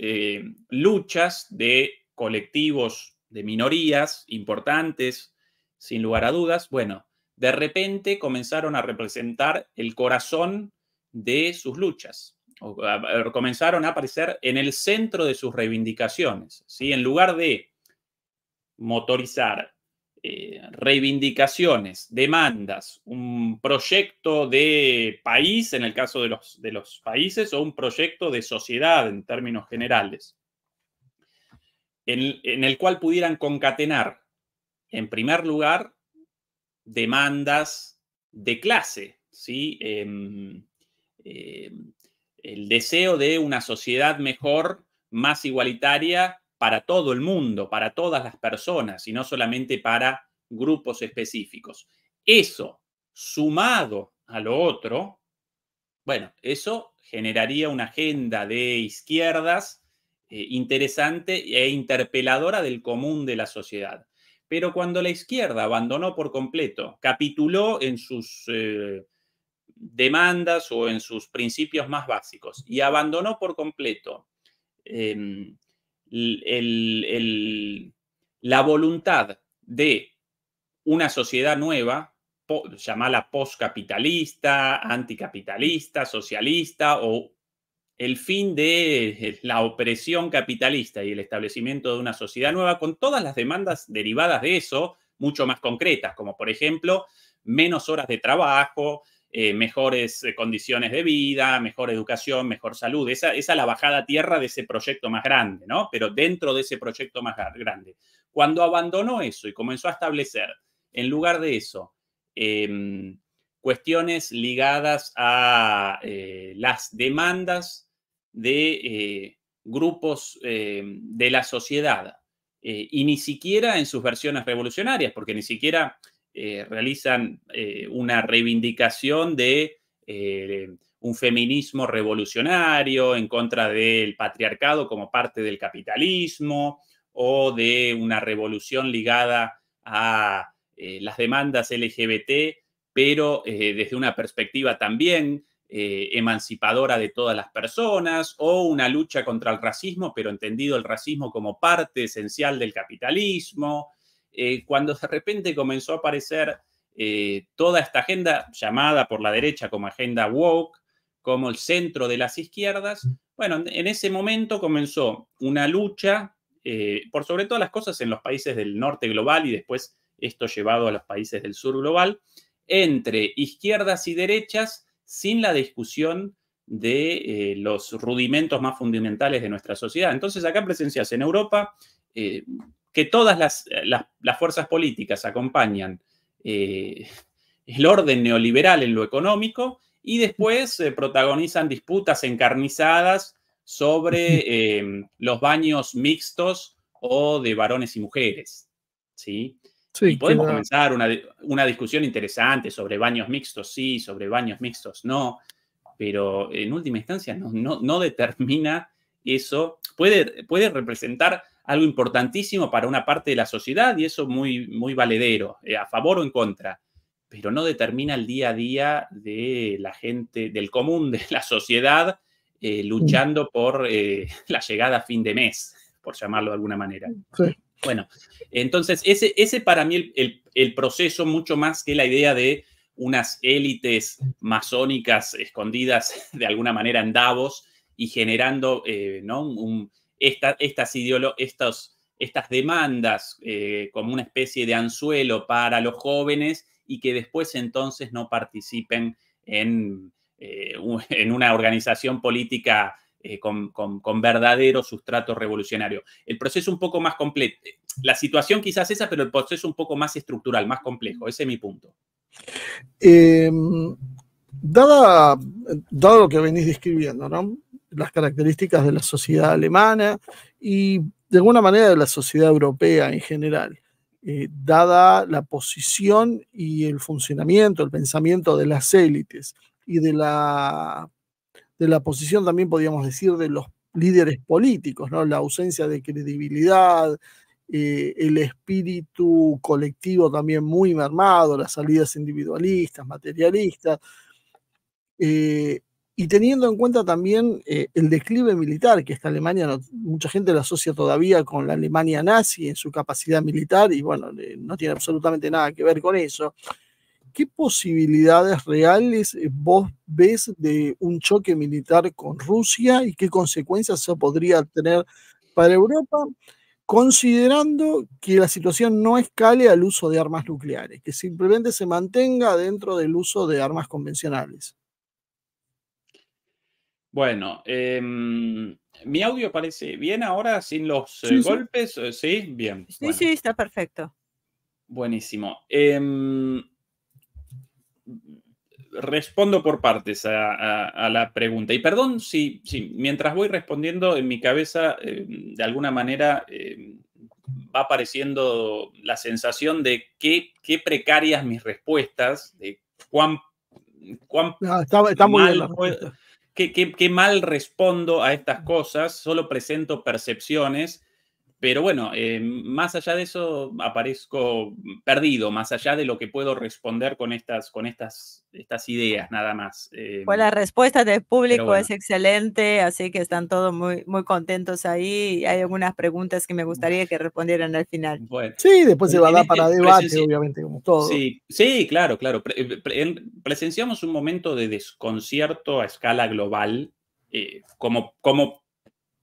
luchas de colectivos de minorías importantes, sin lugar a dudas, bueno, de repente comenzaron a representar el corazón de sus luchas. comenzaron a aparecer en el centro de sus reivindicaciones. ¿sí? En lugar de motorizar eh, reivindicaciones, demandas, un proyecto de país en el caso de los, de los países o un proyecto de sociedad en términos generales, en, el cual pudieran concatenar, en primer lugar, demandas de clase, ¿sí? Em, em, el deseo de una sociedad mejor, más igualitaria para todo el mundo, para todas las personas y no solamente para grupos específicos. Eso, sumado a lo otro, bueno, eso generaría una agenda de izquierdas eh, interesante e interpeladora del común de la sociedad. Pero cuando la izquierda abandonó por completo, capituló en sus eh, demandas o en sus principios más básicos y abandonó por completo em, la voluntad de una sociedad nueva, llamada llamarla postcapitalista, anticapitalista, socialista o el fin de la opresión capitalista y el establecimiento de una sociedad nueva con todas las demandas derivadas de eso, mucho más concretas, como por ejemplo menos horas de trabajo, eh, mejores eh, condiciones de vida, mejor educación, mejor salud. Esa, es la bajada a tierra de ese proyecto más grande, ¿no? Pero dentro de ese proyecto más grande. Cuando abandonó eso y comenzó a establecer, en lugar de eso, em, cuestiones ligadas a eh, las demandas de grupos em, de la sociedad, y ni siquiera en sus versiones revolucionarias, porque ni siquiera eh, realizan eh, una reivindicación de eh, un feminismo revolucionario en contra del patriarcado como parte del capitalismo o de una revolución ligada a las demandas LGBT, pero desde una perspectiva también emancipadora de todas las personas, o una lucha contra el racismo, pero entendido el racismo como parte esencial del capitalismo, eh, cuando de repente comenzó a aparecer eh, toda esta agenda llamada por la derecha como agenda woke, como el centro de las izquierdas, mm. bueno, en ese momento comenzó una lucha eh, por sobre todas las cosas en los países del norte global y después esto llevado a los países del sur global, entre izquierdas y derechas sin la discusión de los rudimentos más fundamentales de nuestra sociedad. Entonces acá presencias en Europa que todas eh, las, fuerzas políticas acompañan eh, el orden neoliberal en lo económico y después eh, protagonizan disputas encarnizadas sobre em, los baños mixtos o de varones y mujeres. ¿sí? podemos comenzar una, discusión interesante sobre baños mixtos sí, sobre baños mixtos no, pero en última instancia no, determina eso. Puede, puede representar algo importantísimo para una parte de la sociedad y eso muy, muy valedero, eh, a favor o en contra, pero no determina el día a día de la gente, del común, de la sociedad, eh, luchando por eh, la llegada a fin de mes, por llamarlo de alguna manera. Bueno, entonces ese, ese para mí el, el, proceso mucho más que la idea de unas élites masónicas escondidas de alguna manera en Davos y generando ¿no? un, estas, estas demandas eh, como una especie de anzuelo para los jóvenes y que después entonces no participen en, eh, una organización política eh, con, verdadero sustrato revolucionario. El proceso un poco más completo, la situación quizás esa, pero el proceso un poco más estructural, más complejo, ese es mi punto. Em, dada, dado lo que venís describiendo, ¿no? las características de la sociedad alemana y de alguna manera de la sociedad europea en general, eh, dada la posición y el funcionamiento, el pensamiento de las élites y de la, de la posición también, podríamos decir, de los líderes políticos, ¿no? la ausencia de credibilidad, eh, el espíritu colectivo también muy mermado, las salidas individualistas, materialistas. Eh, y teniendo en cuenta también eh, el declive militar, que esta Alemania, mucha gente la asocia todavía con la Alemania nazi en su capacidad militar, y bueno, eh, no tiene absolutamente nada que ver con eso. ¿Qué posibilidades reales eh, vos ves de un choque militar con Rusia y qué consecuencias eso podría tener para Europa? considerando que la situación no escale al uso de armas nucleares, que simplemente se mantenga dentro del uso de armas convencionales. Bueno, em, mi audio parece bien ahora sin los eh, golpes, eh, ¿sí? Bien. Sí, sí, está perfecto. Buenísimo. Em, respondo por partes a, la pregunta. Y perdón si, mientras voy respondiendo en mi cabeza, em, de alguna manera va apareciendo la sensación de qué, precarias mis respuestas, de cuán... Ah, mal qué, mal respondo a estas cosas, solo presento percepciones pero bueno, eh, más allá de eso, aparezco perdido, más allá de lo que puedo responder con estas, con estas, estas ideas, nada más. Eh, pues la respuesta del público es excelente, así que están todos muy, muy contentos ahí. Hay algunas preguntas que me gustaría que respondieran al final. sí, después se va a dar para debate, obviamente, como todo. Sí, sí claro, claro. Eh, presenciamos un momento de desconcierto a escala global, eh, como, como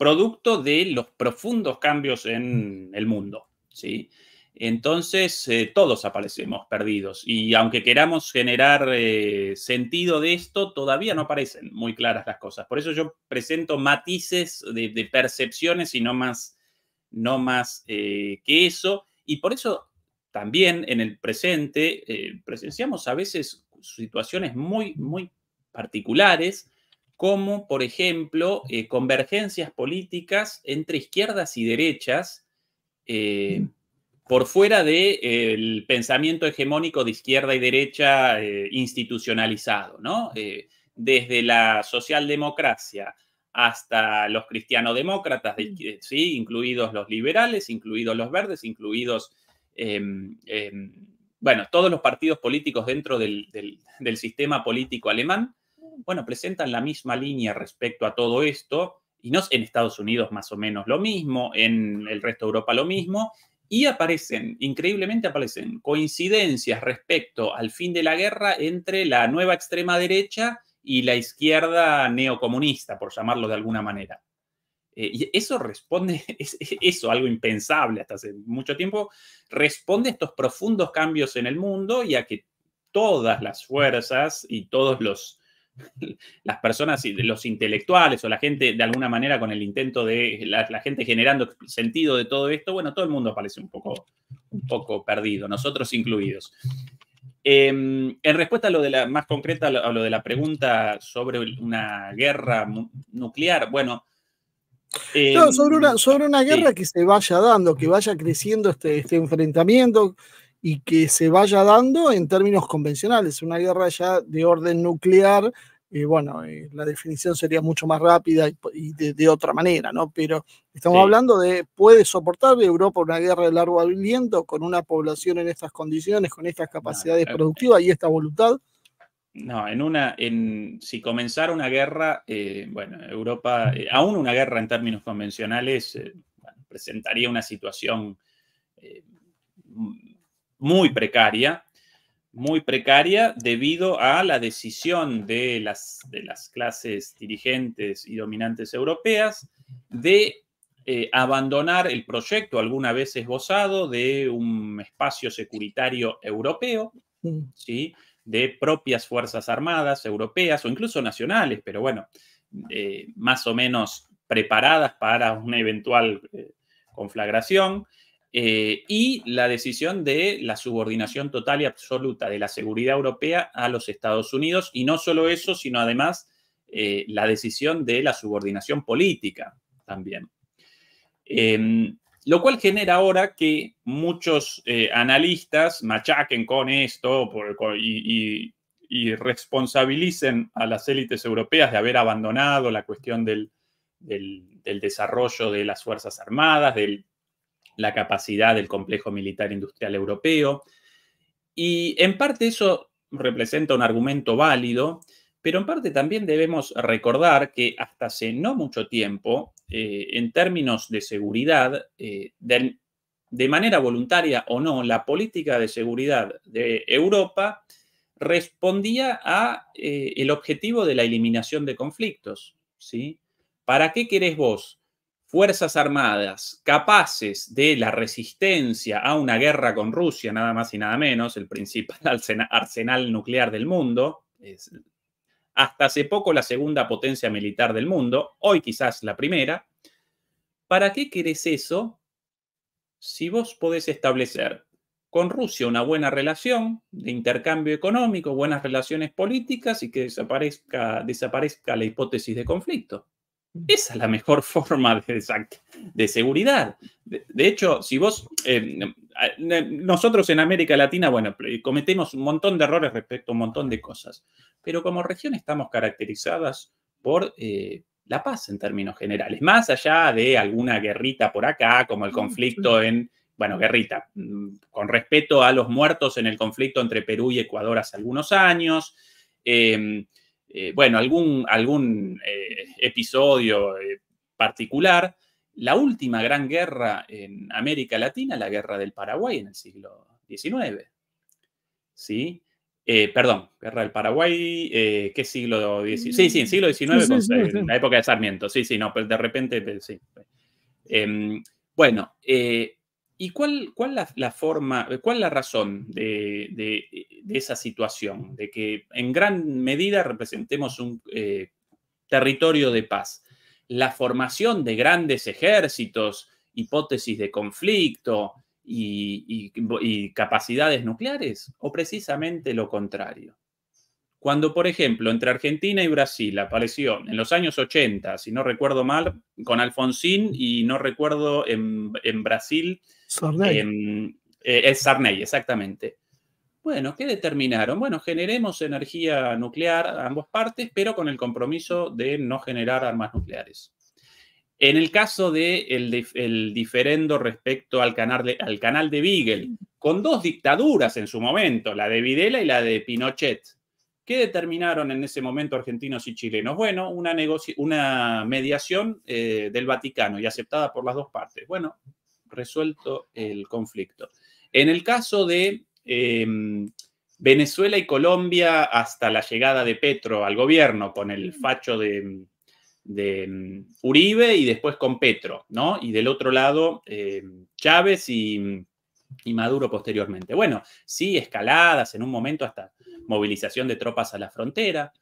producto de los profundos cambios en el mundo, ¿sí? Entonces, eh, todos aparecemos perdidos y aunque queramos generar eh, sentido de esto, todavía no aparecen muy claras las cosas. Por eso yo presento matices de, percepciones y no más, no más eh, que eso. Y por eso también en el presente presenciamos a veces situaciones muy, muy particulares como, por ejemplo, eh, convergencias políticas entre izquierdas y derechas eh, mm. por fuera del de, eh, pensamiento hegemónico de izquierda y derecha institucionalizado, desde la socialdemocracia hasta los cristianodemócratas, mm. ¿sí? incluidos los liberales, incluidos los verdes, incluidos, em, em, bueno, todos los partidos políticos dentro del sistema político alemán bueno, presentan la misma línea respecto a todo esto, y no en Estados Unidos más o menos lo mismo, en el resto de Europa lo mismo, y aparecen, increíblemente aparecen coincidencias respecto al fin de la guerra entre la nueva extrema derecha y la izquierda neocomunista, por llamarlo de alguna manera. Eh, y eso responde, eso, algo impensable hasta hace mucho tiempo, responde a estos profundos cambios en el mundo y a que todas las fuerzas y todos los las personas, los intelectuales o la gente de alguna manera con el intento de la, gente generando sentido de todo esto, bueno, todo el mundo parece un poco, un poco perdido, nosotros incluidos. Em, en respuesta a lo de la, más concreta, a lo de la pregunta sobre una guerra nuclear, bueno, no, sobre em, una, sobre una guerra que se vaya dando, que vaya creciendo este, este enfrentamiento, y que se vaya dando en términos convencionales. Una guerra ya de orden nuclear, eh, bueno, eh, la definición sería mucho más rápida y, de, otra manera, ¿no? Pero estamos hablando de, ¿puede soportar Europa una guerra de largo aliento con una población en estas condiciones, con estas capacidades eh, productivas y esta voluntad? No, en una, en, si comenzara una guerra, bueno, Europa, aún una guerra en términos convencionales, presentaría una situación muy precaria, muy precaria debido a la decisión de las, de las clases dirigentes y dominantes europeas de eh, abandonar el proyecto alguna vez esbozado de un espacio securitario europeo, mm. ¿sí? de propias Fuerzas Armadas europeas o incluso nacionales, pero bueno, eh, más o menos preparadas para una eventual eh, conflagración. Eh, y la decisión de la subordinación total y absoluta de la seguridad europea a los Estados Unidos, y no solo eso, sino además eh, la decisión de la subordinación política también. Em, lo cual genera ahora que muchos eh, analistas machaquen con esto y, responsabilicen a las élites europeas de haber abandonado la cuestión del, del desarrollo de las Fuerzas Armadas, del la capacidad del complejo militar industrial europeo. Y en parte eso representa un argumento válido, pero en parte también debemos recordar que hasta hace no mucho tiempo, eh, en términos de seguridad, eh, de, manera voluntaria o no, la política de seguridad de Europa respondía a eh, el objetivo de la eliminación de conflictos. ¿sí? ¿Para qué querés vos Fuerzas Armadas capaces de la resistencia a una guerra con Rusia, nada más y nada menos, el principal arsenal nuclear del mundo, es hasta hace poco la segunda potencia militar del mundo, hoy quizás la primera, ¿para qué querés eso si vos podés establecer con Rusia una buena relación de intercambio económico, buenas relaciones políticas y que desaparezca la hipótesis de conflicto? Esa es la mejor forma de, de seguridad. De, hecho, si vos, eh, eh, nosotros en América Latina, bueno, cometemos un montón de errores respecto a un montón de cosas, pero como región estamos caracterizadas por eh, la paz en términos generales, más allá de alguna guerrita por acá, como el mm, conflicto en, bueno, guerrita, mm, con respeto a los muertos en el conflicto entre Perú y Ecuador hace algunos años. Em, eh, bueno, algún, algún eh, episodio eh, particular. La última gran guerra en América Latina, la guerra del Paraguay en el siglo XIX. ¿Sí? perdón, guerra del Paraguay, ¿qué siglo XIX? Sí, sí, siglo XIX, en la época de Sarmiento, sí, sí, no, pero de repente, pues, sí. Em, bueno, ¿Y cuál, es la, forma, eh, cuál la razón de, esa situación, de que en gran medida representemos un eh, territorio de paz? La formación de grandes ejércitos, hipótesis de conflicto y, capacidades nucleares, o precisamente lo contrario. Cuando, por ejemplo, entre Argentina y Brasil apareció en los años 80, si no recuerdo mal, con Alfonsín y no recuerdo en, en Brasil Sarney. Em, eh, es Sarney, exactamente. Bueno, ¿qué determinaron? Bueno, generemos energía nuclear a ambas partes, pero con el compromiso de no generar armas nucleares. En el caso del diferendo respecto al canal, de, al con dos dictaduras en su momento, la de Videla y la de Pinochet, ¿qué determinaron en ese momento argentinos y chilenos? Bueno, una, mediación eh, del Vaticano y aceptada por las dos partes. Bueno, resuelto el conflicto. En el caso de em, Venezuela y Colombia, hasta la llegada de Petro al gobierno, con el facho de, em, Uribe y después con Petro, ¿no? Y del otro lado, em, Chávez y, y, Maduro posteriormente. Bueno, sí, escaladas, en un momento hasta movilización de tropas a la frontera,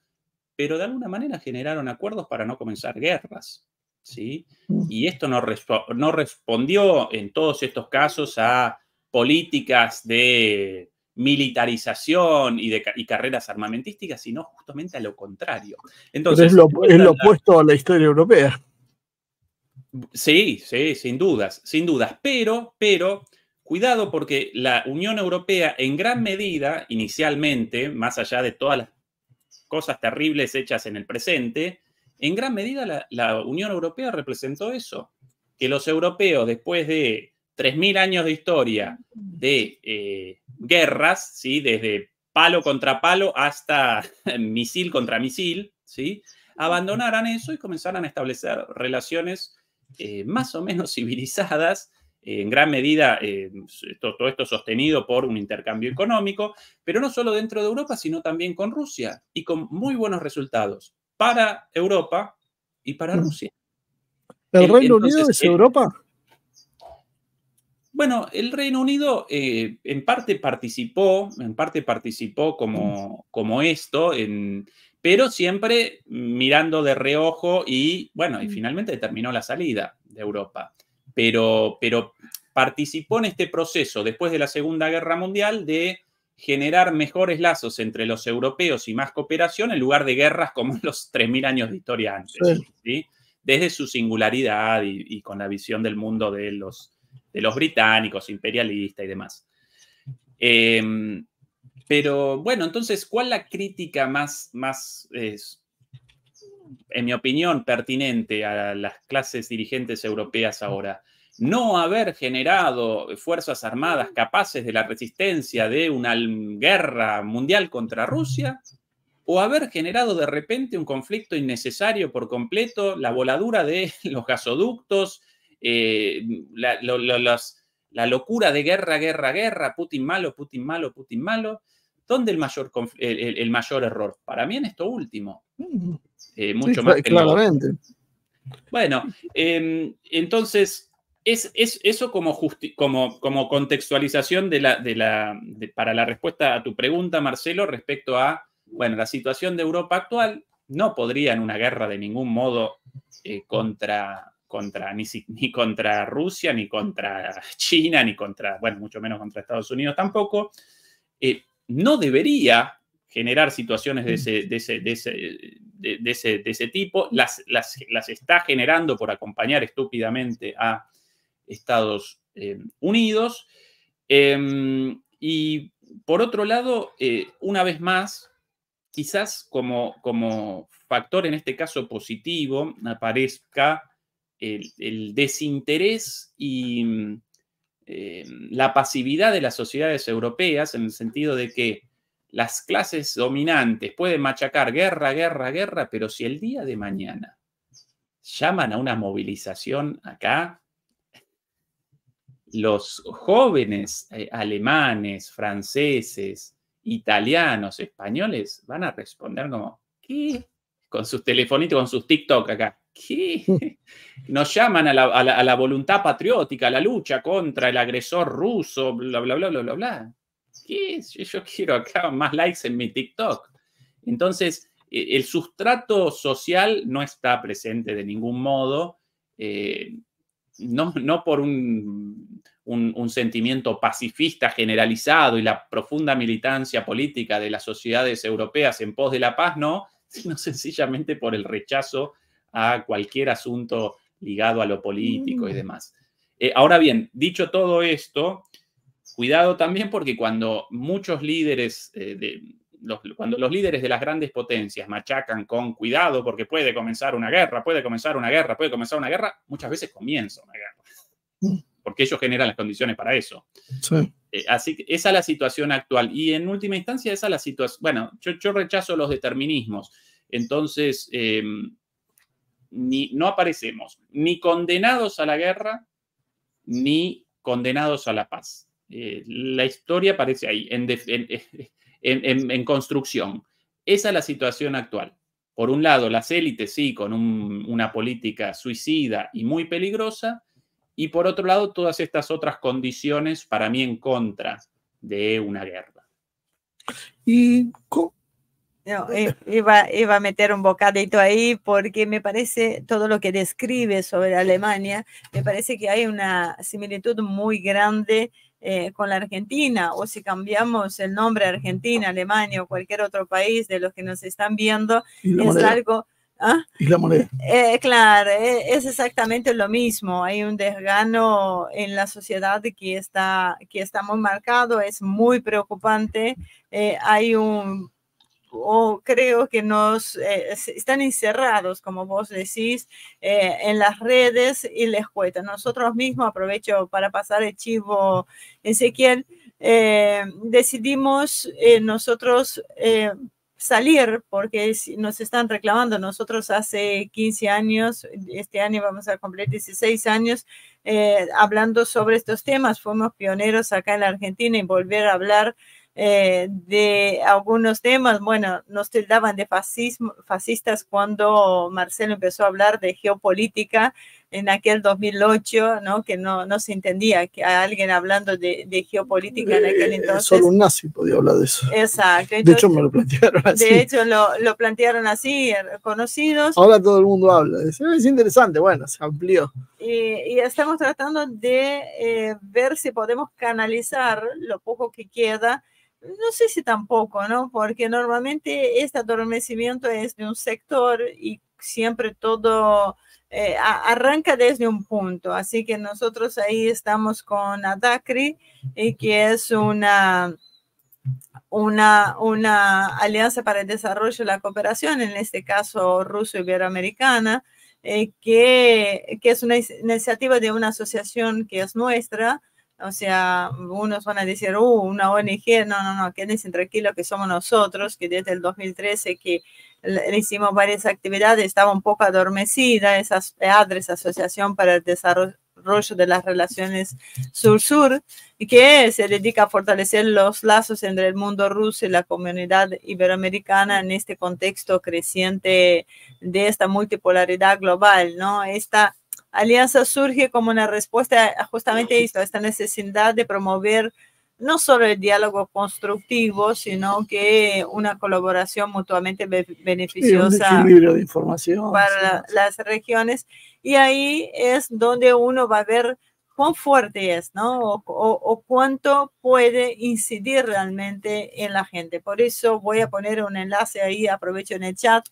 pero de alguna manera generaron acuerdos para no comenzar guerras. ¿sí? Mm. Y esto no, respondió en todos estos casos a políticas de militarización y, de, carreras armamentísticas, sino justamente a lo contrario. Entonces, es lo, opuesto a la historia europea. Sí, sí, sin dudas, sin dudas. Pero, pero, cuidado porque la Unión Europea en gran medida, inicialmente, más allá de todas las cosas terribles hechas en el presente, en gran medida la, Unión Europea representó eso, que los europeos después de 3.000 años de historia de eh, guerras, ¿sí? desde palo contra palo hasta misil contra misil, ¿sí? abandonaran eso y comenzaran a establecer relaciones eh, más o menos civilizadas, en gran medida eh, todo esto sostenido por un intercambio económico, pero no solo dentro de Europa, sino también con Rusia y con muy buenos resultados para Europa y para Rusia. ¿El Reino Unido es Europa? Bueno, el Reino Unido eh, en parte participó, en parte participó como, como esto, pero siempre mirando de reojo y bueno, y finalmente terminó la salida de Europa. Pero, pero participó en este proceso después de la Segunda Guerra Mundial de generar mejores lazos entre los europeos y más cooperación en lugar de guerras como los 3.000 años de historia antes, desde su singularidad y, con la visión del mundo de los, británicos, imperialista y demás. Em, pero bueno, entonces, ¿cuál la crítica más, más es en mi opinión, pertinente a las clases dirigentes europeas ahora? no haber generado fuerzas armadas capaces de la resistencia de una guerra mundial contra Rusia, o haber generado de repente un conflicto innecesario por completo, la voladura de los gasoductos, eh, la, locura de guerra, guerra, guerra, Putin malo, Putin malo, Putin malo. ¿Dónde el mayor, el, mayor error? Para mí en esto último. Mm. Eh, mucho más. Claramente. Bueno, em, entonces es, eso como, como, como contextualización de la, de la, para la respuesta a tu pregunta, Marcelo, respecto a, bueno, la situación de Europa actual, no podría en una guerra de ningún modo eh, contra, contra ni, ni, contra Rusia, ni contra China, ni contra, bueno, mucho menos contra Estados Unidos tampoco, eh, no debería generar situaciones de ese, de tipo, las, las está generando por acompañar estúpidamente a Estados eh, Unidos. Em, y por otro lado, eh, una vez más, quizás como, como factor en este caso positivo aparezca el, desinterés y em, la pasividad de las sociedades europeas en el sentido de que las clases dominantes pueden machacar guerra, guerra, guerra, pero si el día de mañana llaman a una movilización acá, los jóvenes eh, alemanes, franceses, italianos, españoles van a responder como, ¿qué? Con sus telefonitos, con sus TikTok acá. ¿Qué? Nos llaman a la, voluntad patriótica, a la lucha contra el agresor ruso, bla, bla, bla, bla, bla, bla. ¿Qué? Yo quiero acá más likes en mi TikTok. Entonces, e, el sustrato social no está presente de ningún modo. Eh, no, por un, sentimiento pacifista generalizado y la profunda militancia política de las sociedades europeas en pos de la paz, no, sino sencillamente por el rechazo a cualquier asunto ligado a lo político y mm. demás. Eh, ahora bien, dicho todo esto, cuidado también porque cuando muchos líderes eh, de, cuando los líderes de las grandes potencias machacan con cuidado porque puede comenzar una guerra, puede comenzar una guerra, puede comenzar una guerra, muchas veces comienza una guerra, porque ellos generan las condiciones para eso. Eh, así que esa es la situación actual. Y en última instancia, esa es la situación, bueno, yo, rechazo los determinismos, entonces em, no aparecemos ni condenados a la guerra, ni condenados a la paz. Eh, la historia aparece ahí. Eh, en, construcción. Esa es la situación actual. Por un lado, las élites, sí, con una política suicida y muy peligrosa, y por otro lado, todas estas otras condiciones para mí en contra de una guerra. Y eh, iba, iba, a meter un bocadito ahí porque me parece todo lo que describe sobre Alemania, me parece que hay una similitud muy grande eh, con la Argentina o si cambiamos el nombre Argentina, Alemania o cualquier otro país de los que nos están viendo, es algo... ¿ah? Y la moneda. Eh, claro, eh, es exactamente lo mismo. Hay un desgano en la sociedad que está, que está muy marcado, es muy preocupante. hay un o creo que nos eh, están encerrados, como vos decís, eh, en las redes y les cuesta. Nosotros mismos, aprovecho para pasar el chivo, Ezequiel, eh, decidimos eh, nosotros salir porque nos están reclamando. Nosotros hace 15 años, este año vamos a cumplir 16 años, hablando sobre estos temas. Fuimos pioneros acá en la Argentina y volver a hablar eh, de algunos temas. Bueno, nos tildaban de fascismo, fascistas cuando Marcelo empezó a hablar de geopolítica en aquel 2008, ¿no? Que no, no se entendía que alguien hablando de, geopolítica en aquel eh, eh, entonces. Solo un nazi podía hablar de eso. Exacto. de hecho, me lo plantearon así. De hecho, lo, lo, plantearon así, conocidos. Ahora todo el mundo habla. Es interesante, bueno, se amplió. Y, estamos tratando de ver si podemos canalizar lo poco que queda no sé si tampoco, ¿no? Porque normalmente este adormecimiento es de un sector y siempre todo eh, arranca desde un punto. Así que nosotros ahí estamos con Adacri, eh, que es una, una, alianza para el desarrollo y la cooperación, en este caso ruso-iberoamericana, eh, que es una iniciativa de una asociación que es nuestra, o sea, unos van a decir, uh, una ONG, no, no, no, quédense tranquilos que somos nosotros, que desde el 2013 que le hicimos varias actividades, estaba un poco adormecida esa ADRES, Asociación para el Desarrollo de las Relaciones Sur-Sur, que se dedica a fortalecer los lazos entre el mundo ruso y la comunidad iberoamericana en este contexto creciente de esta multipolaridad global, ¿no? Esta Alianza surge como una respuesta a justamente esto, a esta necesidad de promover no solo el diálogo constructivo, sino que una colaboración mutuamente beneficiosa de información, para las regiones. Y ahí es donde uno va a ver cuán fuerte es, ¿no? o, cuánto puede incidir realmente en la gente. Por eso voy a poner un enlace ahí, aprovecho en el chat,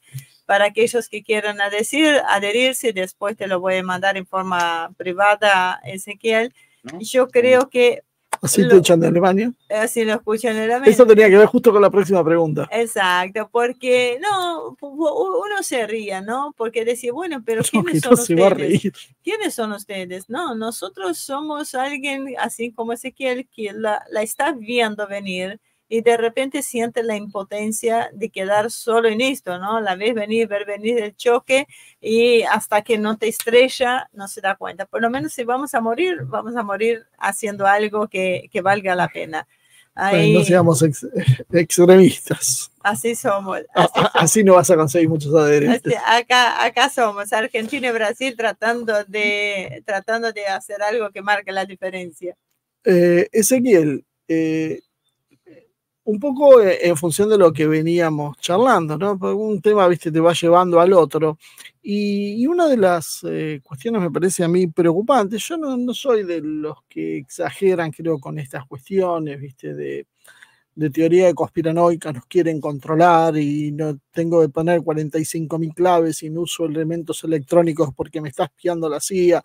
para aquellos que quieran adherirse, después te lo voy a mandar en forma privada, Ezequiel. Yo creo que... Así lo, Así escuchan en Alemania. Eso tenía que ver justo con la próxima pregunta. Exacto, porque no, uno se ría, ¿no? Porque decía, bueno, pero ¿quiénes son ustedes? ¿Quiénes son ustedes? No, nosotros somos alguien, así como Ezequiel, que la está viendo venir y de repente sientes la impotencia de quedar solo en esto, ¿no? La vez venir, ver venir el choque y hasta que no te estrella, no se da cuenta. Por lo menos si vamos a morir, vamos a morir haciendo algo que, que valga la pena. Pues no seamos extremistas. Así somos. Así, no vas a conseguir muchos adherentes. acá, acá somos, Argentina y Brasil, tratando de, tratando de hacer algo que marque la diferencia. Eh, Ezequiel, eh, un poco eh, en función de lo que veníamos charlando, ¿no? un tema, viste, te va llevando al otro. Y, una de las eh, cuestiones me parece a mí preocupante, yo no, soy de los que exageran, creo, con estas cuestiones, viste, de, de teoría de conspiranoica, nos quieren controlar y no tengo que poner 45.000 claves y no uso elementos electrónicos porque me está espiando la CIA.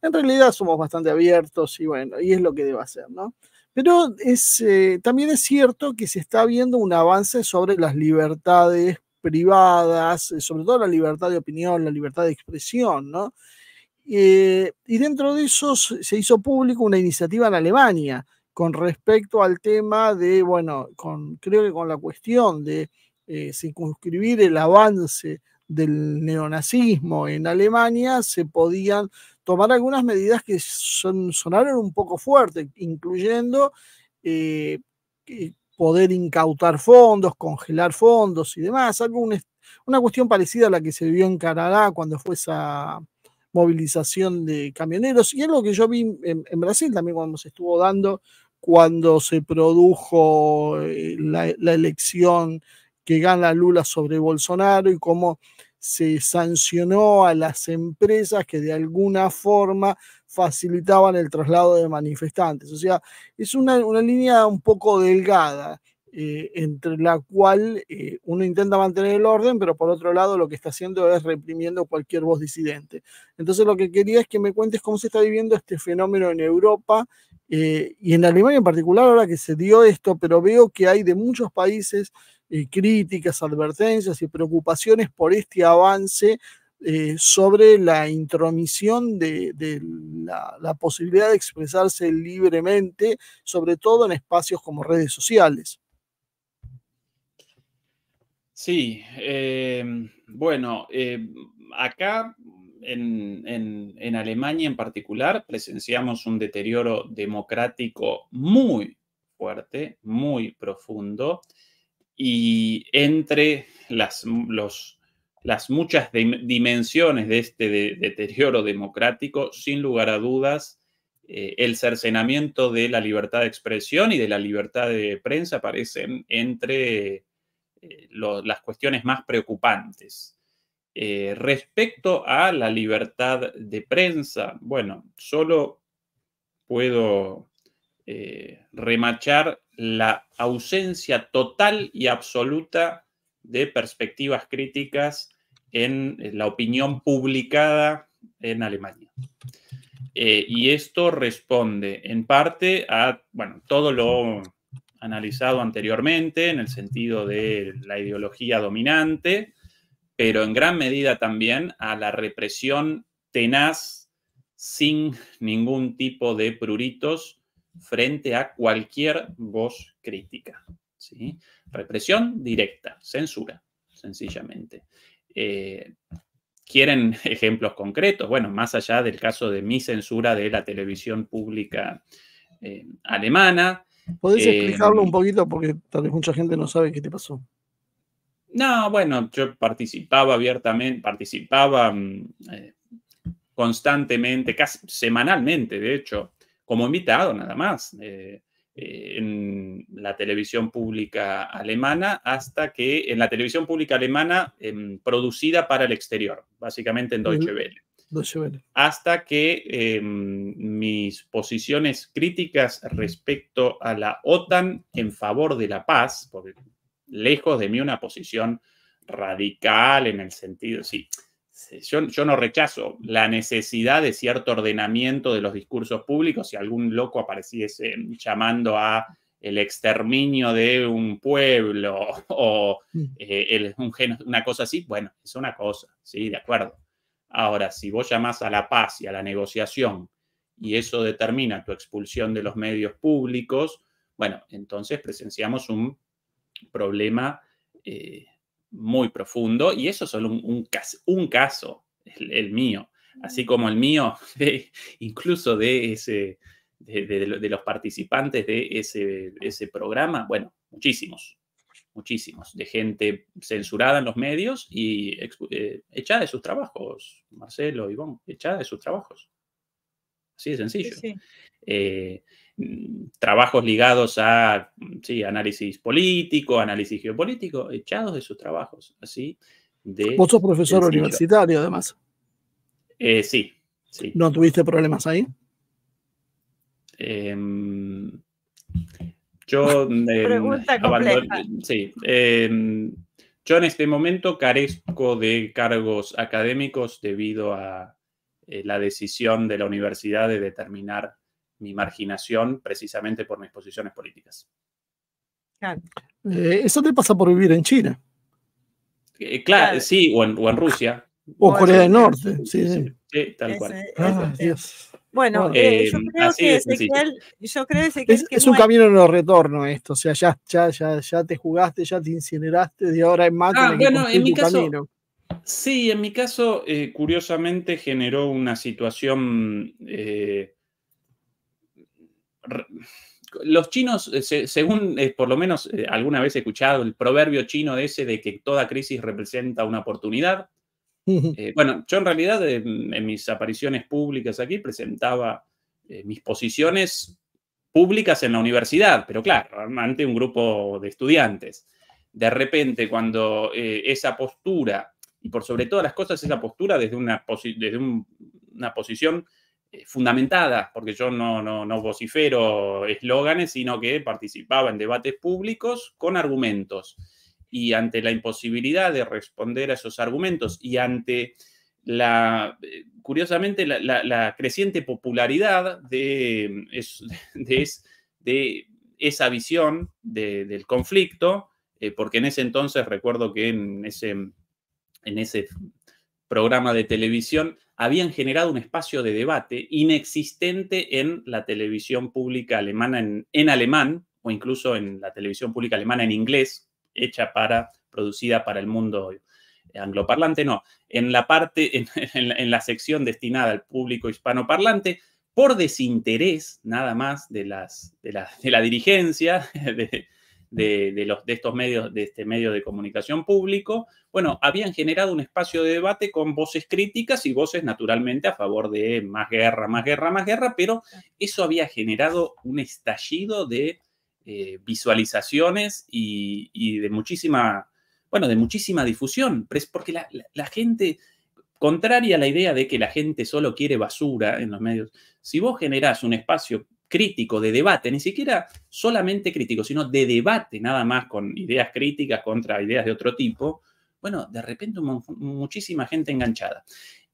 En realidad somos bastante abiertos y bueno, y es lo que debo hacer, ¿no? Pero es, eh, también es cierto que se está viendo un avance sobre las libertades privadas, eh, sobre todo la libertad de opinión, la libertad de expresión, ¿no? Eh, y dentro de eso se hizo público una iniciativa en Alemania con respecto al tema de, bueno, creo que con la cuestión de circunscribir el avance del neonazismo en Alemania, se podían tomar algunas medidas que sonaron un poco fuertes, incluyendo eh, poder incautar fondos, congelar fondos y demás, una, cuestión parecida a la que se vio en Canadá cuando fue esa movilización de camioneros, y algo lo que yo vi en, Brasil también cuando se estuvo dando cuando se produjo eh, la, la, elección que gana Lula sobre Bolsonaro y cómo se sancionó a las empresas que de alguna forma facilitaban el traslado de manifestantes. O sea, es una, línea un poco delgada. Eh, entre la cual eh, uno intenta mantener el orden, pero por otro lado lo que está haciendo es reprimiendo cualquier voz disidente. Entonces lo que quería es que me cuentes cómo se está viviendo este fenómeno en Europa eh, y en Alemania en particular, ahora que se dio esto, pero veo que hay de muchos países eh, críticas, advertencias y preocupaciones por este avance eh, sobre la intromisión de, la, posibilidad de expresarse libremente, sobre todo en espacios como redes sociales. Sí, bueno, acá en, Alemania en particular presenciamos un deterioro democrático muy fuerte, muy profundo, y entre las, muchas dimensiones de este deterioro democrático, sin lugar a dudas, eh, el cercenamiento de la libertad de expresión y de la libertad de prensa aparecen entre eh, las cuestiones más preocupantes. Eh, respecto a la libertad de prensa, bueno, solo puedo eh, remachar la ausencia total y absoluta de perspectivas críticas en eh, la opinión publicada en Alemania. y esto responde en parte a bueno, todo lo analizado anteriormente en el sentido de la ideología dominante, pero en gran medida también a la represión tenaz, sin ningún tipo de pruritos, frente a cualquier voz crítica. Represión directa, censura, sencillamente. Eh, ¿Quieren ejemplos concretos? Bueno, más allá del caso de mi censura de la televisión pública eh, alemana. ¿Podés eh, explicarlo un poquito? Porque tal vez mucha gente no sabe qué te pasó. No, bueno, yo participaba abiertamente, participaba mm, eh, constantemente, casi semanalmente, de hecho, como invitado nada más, eh, eh, en la televisión pública alemana, hasta que en la televisión pública alemana em, producida para el exterior, básicamente en Deutsche Welle. Hasta que em, mis posiciones críticas respecto a la OTAN en favor de la paz, porque lejos de mí una posición radical en el sentido, sí, yo, yo, no rechazo la necesidad de cierto ordenamiento de los discursos públicos. Si algún loco apareciese llamando a el exterminio de un pueblo o mm. eh, un una cosa así, bueno, es una cosa, sí, de acuerdo. Ahora, si vos llamás a la paz y a la negociación y eso determina tu expulsión de los medios públicos, bueno, entonces presenciamos un problema eh, muy profundo y eso es solo un, caso, el, mío, así mm. como el mío, incluso de, ese, de, los participantes de ese, ese programa, bueno, muchísimos, muchísimos, de gente censurada en los medios y eh, echada de sus trabajos, Marcelo, Ivonne, echada de sus trabajos. Así de sencillo. Eh, Mm, trabajos ligados a mm, análisis político, análisis geopolítico, echados de sus trabajos. Así de, Vos sos profesor universitario, además. Eh, sí, sí. ¿No tuviste problemas ahí? Em, yo. Em, Pregunta Sí. Em, yo en este momento carezco de cargos académicos debido a eh, la decisión de la universidad de determinar mi marginación precisamente por mis posiciones políticas. Eh, eso te pasa por vivir en China. Eh, claro, sí, o en, Rusia. O, Corea del Norte, sí, tal cual. Bueno, yo, creo que es, un camino no retorno esto, o sea, ya, ya, ya, te jugaste, ya te incineraste, de ahora en más. Ah, bueno, en mi caso, Sí, en mi caso, eh, curiosamente generó una situación eh, los chinos, eh, según eh, por lo menos eh, alguna vez he escuchado el proverbio chino de ese de que toda crisis representa una oportunidad. bueno, yo en realidad en mis apariciones públicas aquí presentaba mis posiciones públicas en la universidad, pero claro, ante un grupo de estudiantes. De repente, cuando esa postura, y por sobre todas las cosas, esa postura desde una, desde una posición fundamentada, porque yo no, vocifero eslóganes, sino que participaba en debates públicos con argumentos. Y ante la imposibilidad de responder a esos argumentos y ante la, eh, curiosamente, la, creciente popularidad de, mm, de, esa visión del conflicto, eh, porque en ese entonces recuerdo que en ese, en ese programa de televisión habían generado un espacio de debate inexistente en la televisión pública alemana en, alemán o incluso en la televisión pública alemana en inglés, hecha para, producida para el mundo eh, angloparlante, no, en la parte, en, la, sección destinada al público hispanoparlante, por desinterés nada más de, las, de, la, de la dirigencia, de, de, los, de estos medios, de este medio de comunicación público, bueno, habían generado un espacio de debate con voces críticas y voces naturalmente a favor de más guerra, más guerra, más guerra, pero eso había generado un estallido de eh, visualizaciones y, de muchísima, bueno, de muchísima difusión, porque la, la gente, contraria a la idea de que la gente solo quiere basura en los medios, si vos generás un espacio crítico, de debate, ni siquiera solamente crítico, sino de debate nada más con ideas críticas contra ideas de otro tipo, bueno, de repente muchísima gente enganchada.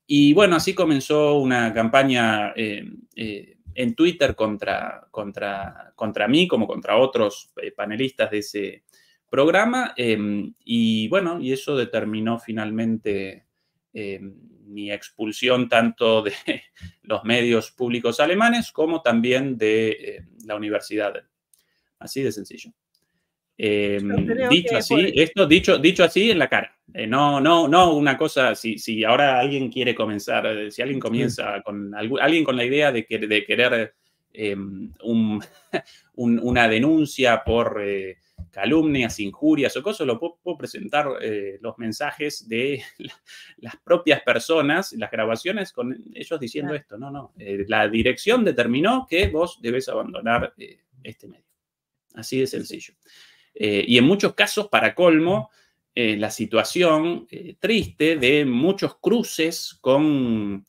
Y bueno, así comenzó una campaña eh, eh, en Twitter contra, contra, contra mí, como contra otros eh, panelistas de ese programa, em, y bueno, y eso determinó finalmente eh, mi expulsión tanto de los medios públicos alemanes como también de eh, la universidad. Así de sencillo. Em, dicho así, esto dicho, dicho así en la cara. Eh, no, no, no una cosa, si, si ahora alguien quiere comenzar, si alguien comienza con alguien con la idea de, querer em, una denuncia por calumnias, injurias o cosas, lo puedo, presentar eh, los mensajes de las propias personas, las grabaciones con ellos diciendo esto. No, no, eh, la dirección determinó que vos debes abandonar eh, este medio. Así de sencillo. y en muchos casos, para colmo, la situación triste de muchos cruces con...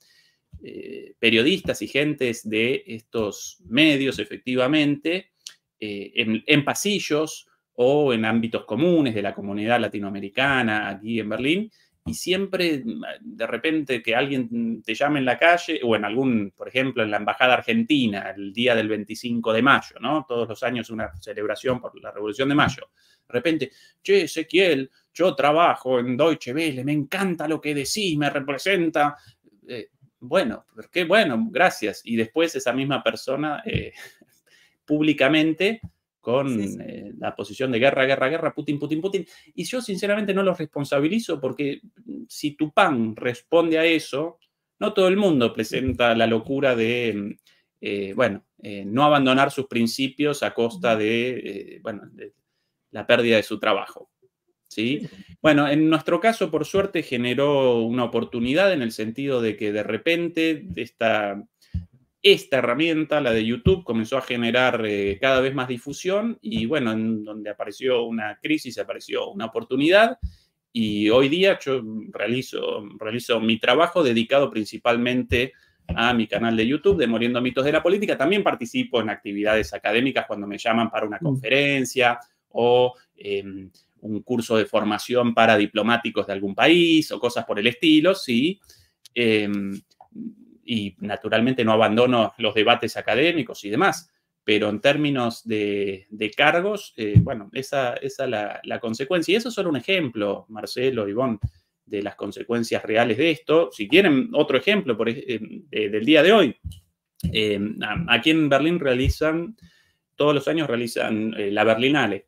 periodistas y gentes de estos medios, efectivamente, en, pasillos o en ámbitos comunes de la comunidad latinoamericana aquí en Berlín. Y siempre, mm, de repente, que alguien te llame en la calle, o en algún, por ejemplo, en la Embajada Argentina, el día del 25 de mayo, ¿no? Todos los años una celebración por la Revolución de Mayo. De repente, che, Ezequiel, yo trabajo en Deutsche Welle, me encanta lo que decís, me representa. Eh, bueno, qué bueno, gracias. Y después esa misma persona eh, públicamente con eh, la posición de guerra, guerra, guerra, Putin, Putin, Putin. Y yo sinceramente no los responsabilizo porque mm, si Tupán responde a eso, no todo el mundo presenta la locura de, mm, eh, bueno, eh, no abandonar sus principios a costa de, bueno, la pérdida de su trabajo. ¿Sí? Bueno, en nuestro caso, por suerte, generó una oportunidad en el sentido de que de repente esta esta herramienta, la de YouTube, comenzó a generar eh, cada vez más difusión y bueno, en donde apareció una crisis, apareció una oportunidad y hoy día yo realizo, realizo mi trabajo dedicado principalmente a mi canal de YouTube, Demoliendo Mitos de la Política. También participo en actividades académicas cuando me llaman para una mm. conferencia o em, un curso de formación para diplomáticos de algún país o cosas por el estilo, sí. Eh, y naturalmente no abandono los debates académicos y demás, pero en términos de, cargos, eh, bueno, esa es la, consecuencia. Y eso es solo un ejemplo, Marcelo, Ivonne, de las consecuencias reales de esto. Si quieren otro ejemplo em, eh, del día de hoy, em, aquí en Berlín realizan, todos los años realizan eh, la Berlinale,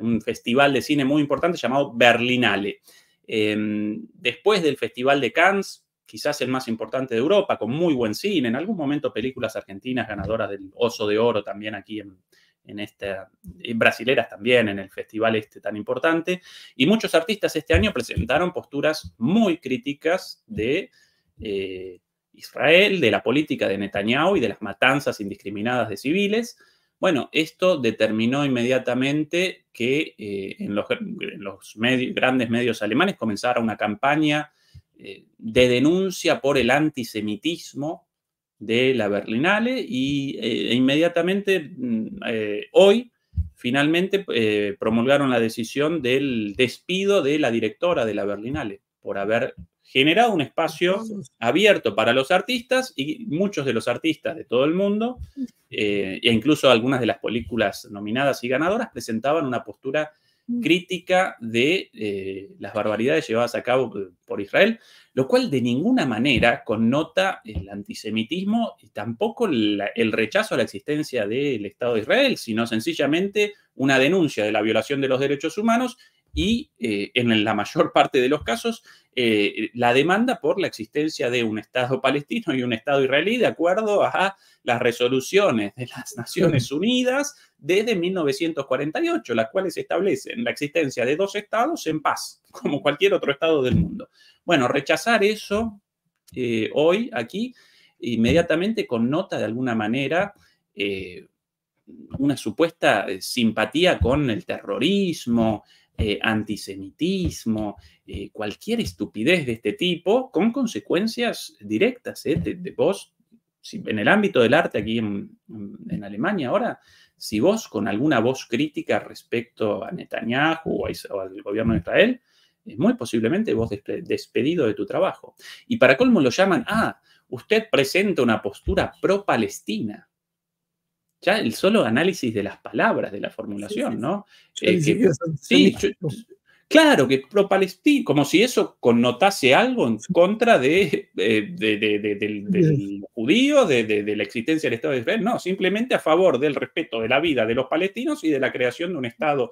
un festival de cine muy importante llamado Berlinale. Em, después del Festival de Cannes, quizás el más importante de Europa, con muy buen cine, en algún momento películas argentinas ganadoras del Oso de Oro también aquí en, en esta, también, en el festival este tan importante, y muchos artistas este año presentaron posturas muy críticas de eh, Israel, de la política de Netanyahu y de las matanzas indiscriminadas de civiles. Bueno, esto determinó inmediatamente que eh, en los, grandes medios alemanes comenzara una campaña eh, de denuncia por el antisemitismo de la Berlinale y eh, e inmediatamente mm, eh, hoy finalmente promulgaron la decisión del despido de la directora de la Berlinale por haber generado un espacio abierto para los artistas y muchos de los artistas de todo el mundo e incluso algunas de las películas nominadas y ganadoras presentaban una postura crítica de eh, las barbaridades llevadas a cabo eh, por Israel, lo cual de ninguna manera connota el antisemitismo y tampoco el rechazo a la existencia del Estado de Israel, sino sencillamente una denuncia de la violación de los derechos humanos y eh, en la mayor parte de los casos eh, la demanda por la existencia de un Estado palestino y un Estado israelí de acuerdo a las resoluciones de las Naciones Unidas desde 1948, las cuales establecen la existencia de dos estados en paz, como cualquier otro estado del mundo. Bueno, rechazar eso eh, hoy aquí inmediatamente connota de alguna manera una supuesta simpatía con el terrorismo, eh, antisemitismo, eh, cualquier estupidez de este tipo, con consecuencias directas. ¿eh? De, vos, en el ámbito del arte aquí en, Alemania ahora, si vos con alguna voz crítica respecto a Netanyahu o, o al gobierno de Israel, muy posiblemente vos despedido de tu trabajo. Y para colmo lo llaman, ah, usted presenta una postura pro-palestina ya el solo análisis de las palabras, de la formulación, ¿no? Eh, sí, claro, que pro-palestino, como si eso connotase algo en contra de, eh, del judío, de, la existencia del Estado de Israel, no, simplemente a favor del respeto de la vida de los palestinos y de la creación de un Estado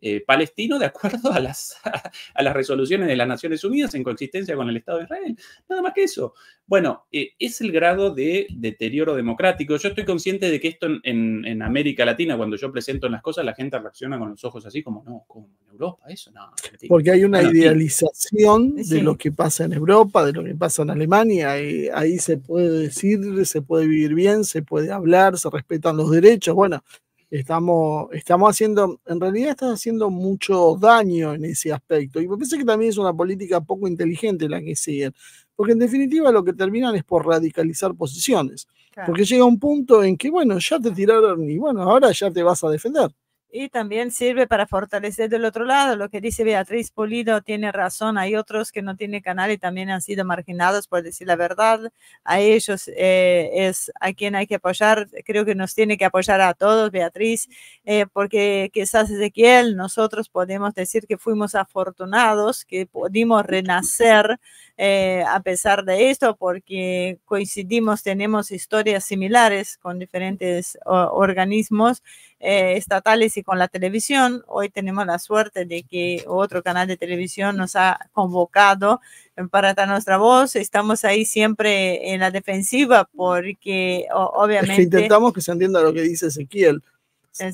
eh, palestino de acuerdo a las, a las resoluciones de las Naciones Unidas en consistencia con el Estado de Israel. Nada más que eso. Bueno, eh, es el grado de deterioro democrático. Yo estoy consciente de que esto en, América Latina, cuando yo presento las cosas, la gente reacciona con los ojos así como, no, como en Europa, eso no. Porque hay una idealización de lo que pasa en Europa, de lo que pasa en Alemania. ahí se puede decir, se puede vivir bien, se puede hablar, se respetan los derechos. Bueno, Estamos, estamos haciendo, en realidad estás haciendo mucho daño en ese aspecto. Y me parece que también es una política poco inteligente la que siguen. Porque en definitiva lo que terminan es por radicalizar posiciones. Porque llega un punto en que, bueno, ya te tiraron y bueno, ahora ya te vas a defender y también sirve para fortalecer del otro lado. Lo que dice Beatriz Pulido tiene razón. Hay otros que no tienen canal y también han sido marginados, por decir la verdad. A ellos eh, es a quien hay que apoyar. Creo que nos tiene que apoyar a todos, Beatriz, eh, porque quizás Ezequiel, nosotros podemos decir que fuimos afortunados, que pudimos renacer eh, a pesar de esto, porque coincidimos, tenemos historias similares con diferentes organismos eh, estatales y con la televisión. Hoy tenemos la suerte de que otro canal de televisión nos ha convocado eh, para dar nuestra voz. Estamos ahí siempre en la defensiva porque obviamente... intentamos que se entienda lo que dice Ezequiel.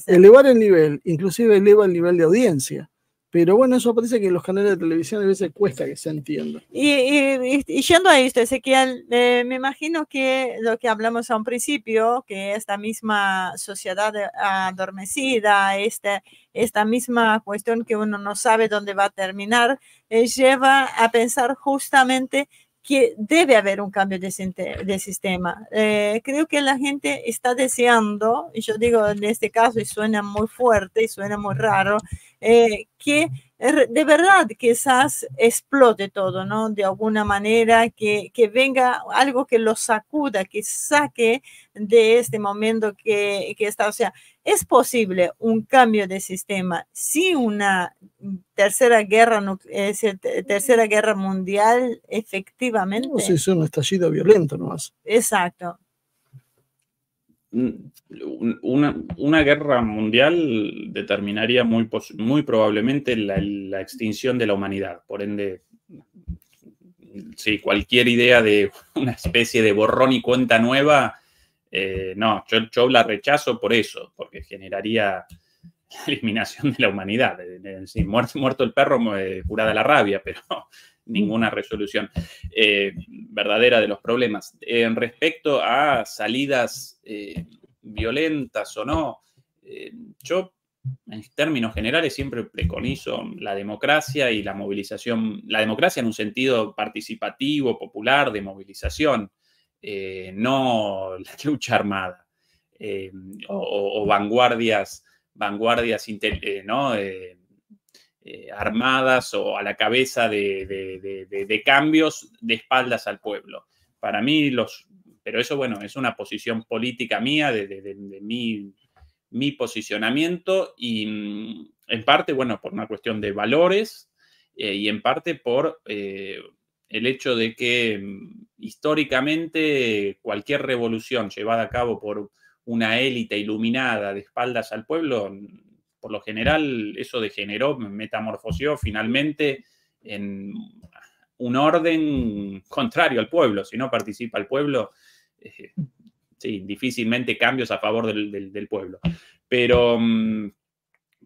Elevar el nivel, inclusive eleva el nivel de audiencia. Pero bueno, eso parece que en los canales de televisión a veces cuesta que se entienda. Y, y, y yendo a esto, Ezequiel, eh, me imagino que lo que hablamos a un principio, que esta misma sociedad adormecida, este, esta misma cuestión que uno no sabe dónde va a terminar, eh, lleva a pensar justamente que debe haber un cambio de, de sistema. Eh, creo que la gente está deseando, y yo digo en este caso, y suena muy fuerte y suena muy raro, eh, que eh, de verdad quizás explote todo, ¿no? De alguna manera, que, que venga algo que lo sacuda, que saque de este momento que, que está. O sea, es posible un cambio de sistema. Si una tercera guerra, tercera guerra mundial, efectivamente. No, si es un estallido violento nomás. Exacto, una, una, guerra mundial determinaría muy, muy probablemente la, extinción de la humanidad. Por ende, sí, cualquier idea de una especie de borrón y cuenta nueva, eh, no, yo, la rechazo por eso, porque generaría la eliminación de la humanidad. Eh, eh, sí, muerto, muerto el perro, curada la rabia, pero ninguna resolución eh, verdadera de los problemas. En respecto a salidas eh, violentas o no, eh, yo en términos generales siempre preconizo la democracia y la movilización, la democracia en un sentido participativo, popular, de movilización, no la lucha armada o, vanguardias, vanguardias ¿no? Eh, armadas o a la cabeza de, cambios de espaldas al pueblo. Para mí, los, pero eso, bueno, es una posición política mía, de, mi, mi, posicionamiento y mm, en parte, bueno, por una cuestión de valores eh, y en parte por eh, el hecho de que mm, históricamente cualquier revolución llevada a cabo por una élite iluminada de espaldas al pueblo mm, por lo general eso degeneró, metamorfoseó finalmente en un orden contrario al pueblo. Si no participa el pueblo, eh, sí, difícilmente cambios a favor del, pueblo. Pero, mm,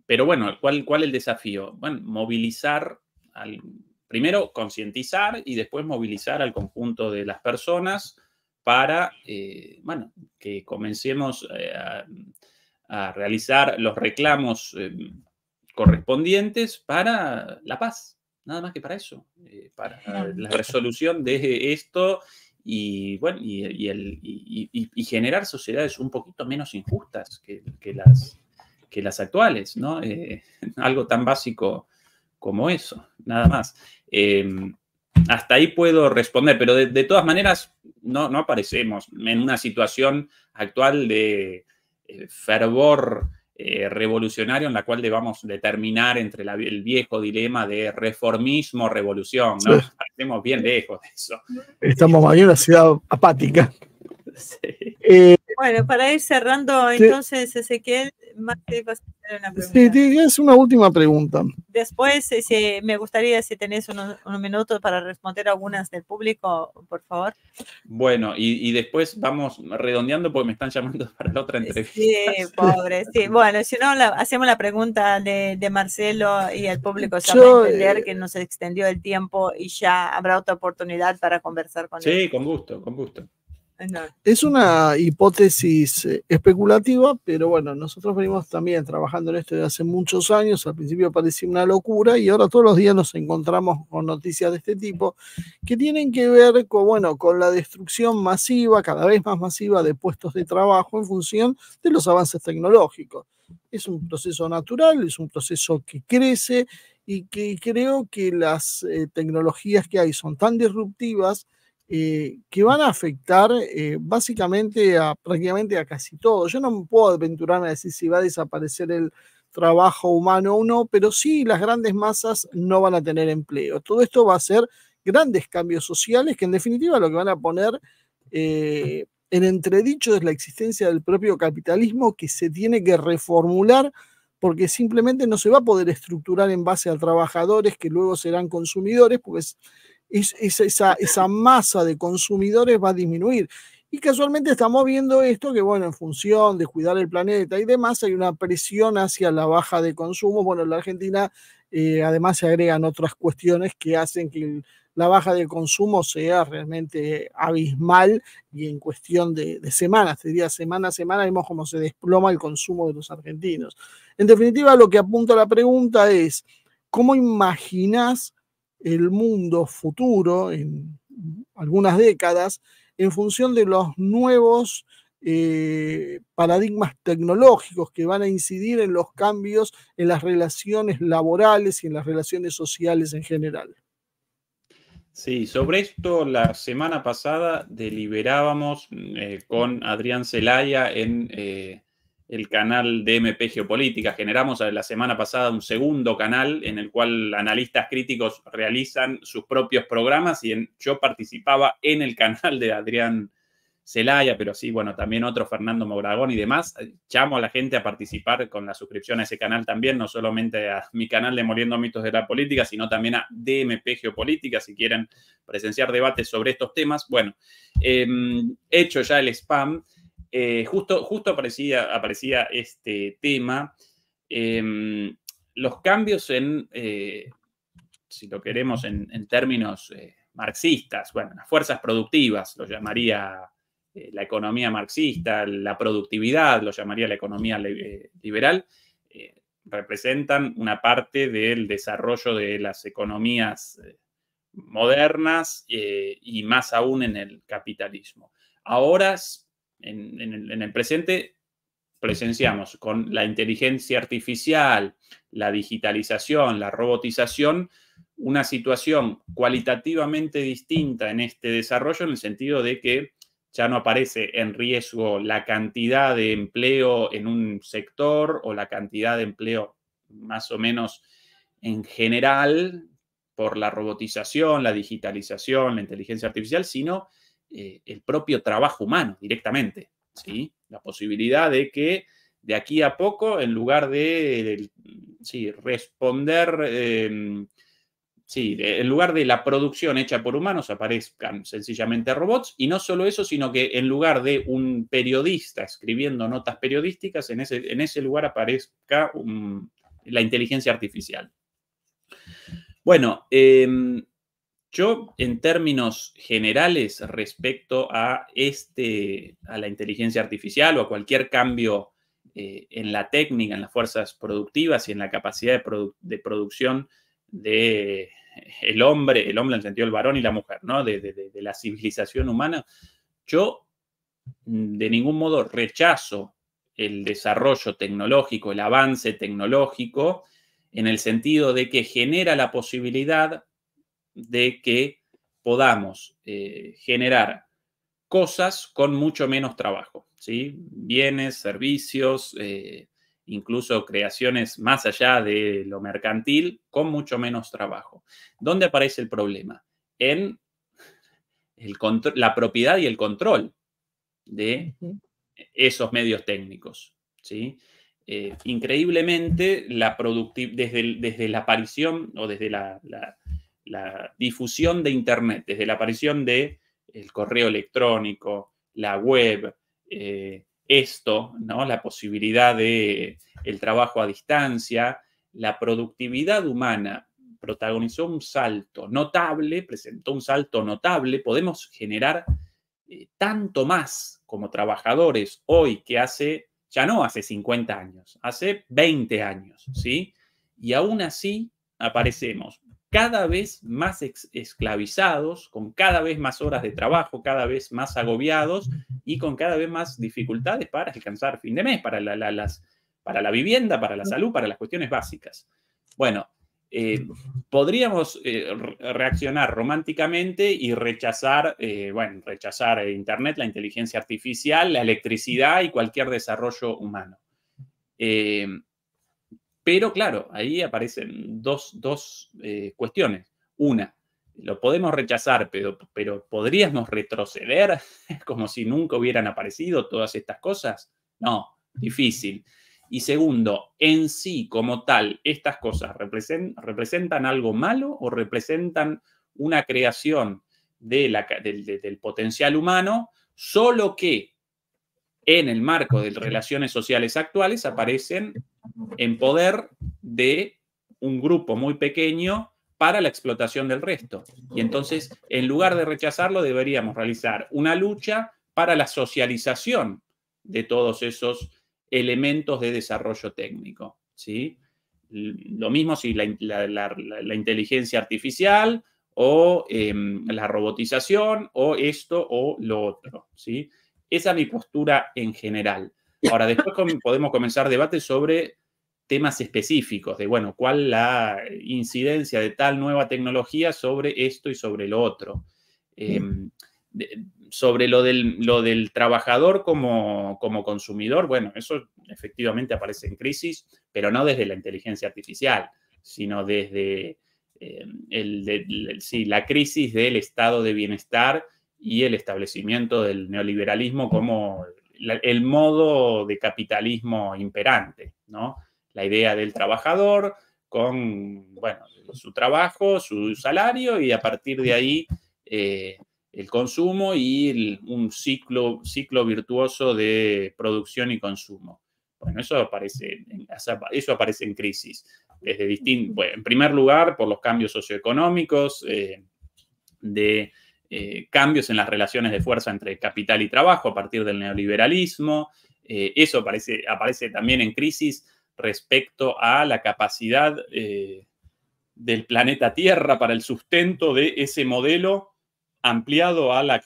pero bueno, ¿cuál, ¿cuál, el desafío? Bueno, movilizar, al, primero concientizar y después movilizar al conjunto de las personas para, eh, bueno, que comencemos eh, a a realizar los reclamos eh, correspondientes para la paz, nada más que para eso, eh, para la resolución de esto y, bueno, generar sociedades un poquito menos injustas que, las, que las actuales, ¿no? Eh, algo tan básico como eso, nada más. Em, hasta ahí puedo responder, pero de, todas maneras no, no aparecemos en una situación actual de fervor eh, revolucionario en la cual debamos determinar entre el viejo dilema de reformismo, revolución, ¿no? Estamos bien lejos de eso. Estamos más bien una ciudad apática. Sí. Eh, bueno, para ir cerrando, entonces, Ezequiel, más te vas a hacer una pregunta. Sí, es una última pregunta. Después, eh, me gustaría, si tenés unos, minutos para responder algunas del público, por favor. Bueno, y, después vamos redondeando porque me están llamando para la otra entrevista. Sí, pobre, sí. Bueno, si no, hacemos la pregunta de, Marcelo y el público sabe Yo, eh, entender que nos extendió el tiempo y ya habrá otra oportunidad para conversar con él. Sí, con gusto, con gusto. Es una hipótesis eh, especulativa, pero bueno, nosotros venimos también trabajando en esto desde hace muchos años. Al principio parecía una locura y ahora todos los días nos encontramos con noticias de este tipo que tienen que ver con, bueno, con la destrucción masiva, cada vez más masiva de puestos de trabajo en función de los avances tecnológicos. Es un proceso natural, es un proceso que crece y que creo que las eh, tecnologías que hay son tan disruptivas eh, que van a afectar eh, básicamente a prácticamente a casi todo. Yo no puedo aventurarme a decir si va a desaparecer el trabajo humano o no, pero sí las grandes masas no van a tener empleo. Todo esto va a ser grandes cambios sociales que en definitiva lo que van a poner eh, en entredicho es la existencia del propio capitalismo que se tiene que reformular porque simplemente no se va a poder estructurar en base a trabajadores que luego serán consumidores, porque es, esa, masa de consumidores va a disminuir. Y casualmente estamos viendo esto que, bueno, en función de cuidar el planeta y demás, hay una presión hacia la baja de consumo. Bueno, en la Argentina eh, además se agregan otras cuestiones que hacen que la baja de consumo sea realmente abismal y en cuestión de, semanas, te semana a semana, vemos cómo se desploma el consumo de los argentinos. En definitiva, lo que apunta la pregunta es, ¿cómo imaginas el mundo futuro en algunas décadas en función de los nuevos eh, paradigmas tecnológicos que van a incidir en los cambios en las relaciones laborales y en las relaciones sociales en general. Sí, sobre esto la semana pasada deliberábamos eh, con Adrián Zelaya en eh, el canal de Geopolítica. Generamos la semana pasada un segundo canal en el cual analistas críticos realizan sus propios programas y yo participaba en el canal de Adrián Zelaya, pero sí, bueno, también otro Fernando Mogragón y demás. Llamo a la gente a participar con la suscripción a ese canal también, no solamente a mi canal de Moliendo Mitos de la Política, sino también a DMP Geopolítica, si quieren presenciar debates sobre estos temas. Bueno, em, hecho ya el spam. Eh, justo, justo aparecía, aparecía, este tema. Em, los cambios en, eh, si lo queremos en, en términos eh, marxistas, bueno, las fuerzas productivas, lo llamaría la economía marxista, la productividad, lo llamaría la economía liberal, representan una parte del desarrollo de las economías modernas y más aún en el capitalismo. Ahora en, el presente presenciamos con la inteligencia artificial, la digitalización, la robotización, una situación cualitativamente distinta en este desarrollo en el sentido de que ya no aparece en riesgo la cantidad de empleo en un sector o la cantidad de empleo más o menos en general por la robotización, la digitalización, la inteligencia artificial, sino eh, el propio trabajo humano directamente, ¿sí? La posibilidad de que de aquí a poco, en lugar de, sí, responder, em, sí, en lugar de la producción hecha por humanos, aparezcan sencillamente robots. Y no solo eso, sino que en lugar de un periodista escribiendo notas periodísticas, en ese, en ese lugar aparezca la inteligencia artificial. Bueno, em, yo, en términos generales respecto a, este, a la inteligencia artificial o a cualquier cambio eh, en la técnica, en las fuerzas productivas y en la capacidad de, producción de el hombre, el hombre en el sentido del varón y la mujer, ¿no? De, de, la civilización humana. Yo mm, de ningún modo rechazo el desarrollo tecnológico, el avance tecnológico, en el sentido de que genera la posibilidad de que podamos eh, generar cosas con mucho menos trabajo, ¿sí? Bienes, servicios, eh, incluso creaciones más allá de lo mercantil, con mucho menos trabajo. ¿Dónde aparece el problema? En el la propiedad y el control de esos medios técnicos, ¿sí? Eh, increíblemente, la desde, desde, la aparición o desde la la difusión de Internet, desde la aparición del el correo electrónico, la web, eh, esto, ¿no? la posibilidad de el trabajo a distancia, la productividad humana protagonizó un salto notable, presentó un salto notable, podemos generar eh, tanto más como trabajadores hoy que hace, ya no hace 50 años, hace 20 años, ¿sí? Y aún así aparecemos cada vez más esclavizados, con cada vez más horas de trabajo, cada vez más agobiados y con cada vez más dificultades para alcanzar fin de mes, para la, las, para la vivienda, para la salud, para las cuestiones básicas. Bueno, eh, podríamos eh, reaccionar románticamente y rechazar, eh, bueno, rechazar Internet, la inteligencia artificial, la electricidad y cualquier desarrollo humano. Pero claro, ahí aparecen dos, eh, cuestiones. Una, lo podemos rechazar, pero, pero podríamos retroceder como si nunca hubieran aparecido todas estas cosas. No, difícil. Y segundo, en sí como tal, estas cosas representan algo malo o representan una creación del, potencial humano, solo que en el marco de relaciones sociales actuales aparecen en poder de un grupo muy pequeño para la explotación del resto. Y entonces, en lugar de rechazarlo, deberíamos realizar una lucha para la socialización de todos esos elementos de desarrollo técnico. ¿sí? Lo mismo si la, inteligencia artificial o em, la robotización o esto o lo otro. ¿sí? Esa es mi postura en general. Ahora, después podemos comenzar debates sobre temas específicos, de, bueno, cuál la incidencia de tal nueva tecnología sobre esto y sobre lo otro. Em, sobre lo del, trabajador como, consumidor, bueno, eso efectivamente aparece en crisis, pero no desde la inteligencia artificial, sino desde em, la crisis del estado de bienestar y el establecimiento del neoliberalismo como el modo de capitalismo imperante, ¿no? La idea del trabajador con, bueno, su trabajo, su salario y a partir de ahí eh, el consumo y un ciclo, ciclo virtuoso de producción y consumo. Bueno, eso aparece, eso aparece en crisis. Desde en primer lugar, por los cambios socioeconómicos, eh, de eh, cambios en las relaciones de fuerza entre capital y trabajo a partir del neoliberalismo. Eh, eso aparece, aparece, también en crisis respecto a la capacidad eh, del planeta Tierra para el sustento de ese modelo ampliado a la,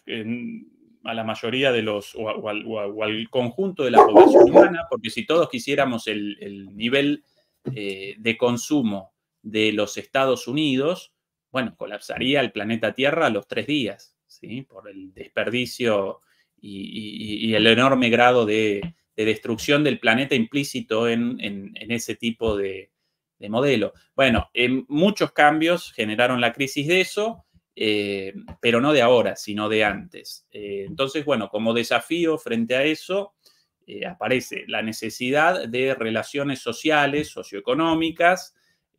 a la mayoría de los, o, al, conjunto de la población humana, porque si todos quisiéramos el nivel de consumo de los Estados Unidos, bueno, colapsaría el planeta Tierra a los tres días, por el desperdicio y, el enorme grado de, destrucción del planeta implícito en, ese tipo de, modelo. Bueno, muchos cambios generaron la crisis de eso, eh, pero no de ahora, sino de antes. Eh, entonces, bueno, como desafío frente a eso, eh, aparece la necesidad de relaciones sociales, socioeconómicas,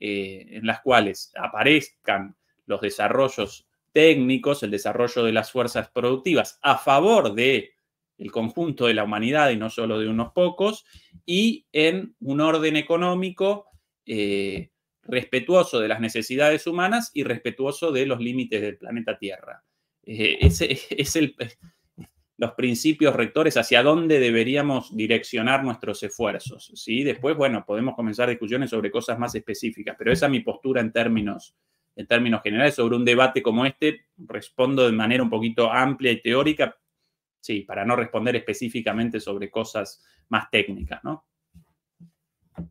en las cuales aparezcan los desarrollos técnicos, el desarrollo de las fuerzas productivas a favor de el conjunto de la humanidad y no solo de unos pocos, y en un orden económico eh, respetuoso de las necesidades humanas y respetuoso de los límites del planeta Tierra. Eh, ese es el, los principios rectores hacia dónde deberíamos direccionar nuestros esfuerzos. ¿sí? Después, bueno, podemos comenzar discusiones sobre cosas más específicas, pero esa es mi postura en términos en términos generales sobre un debate como este, respondo de manera un poquito amplia y teórica, sí, para no responder específicamente sobre cosas más técnicas, ¿no?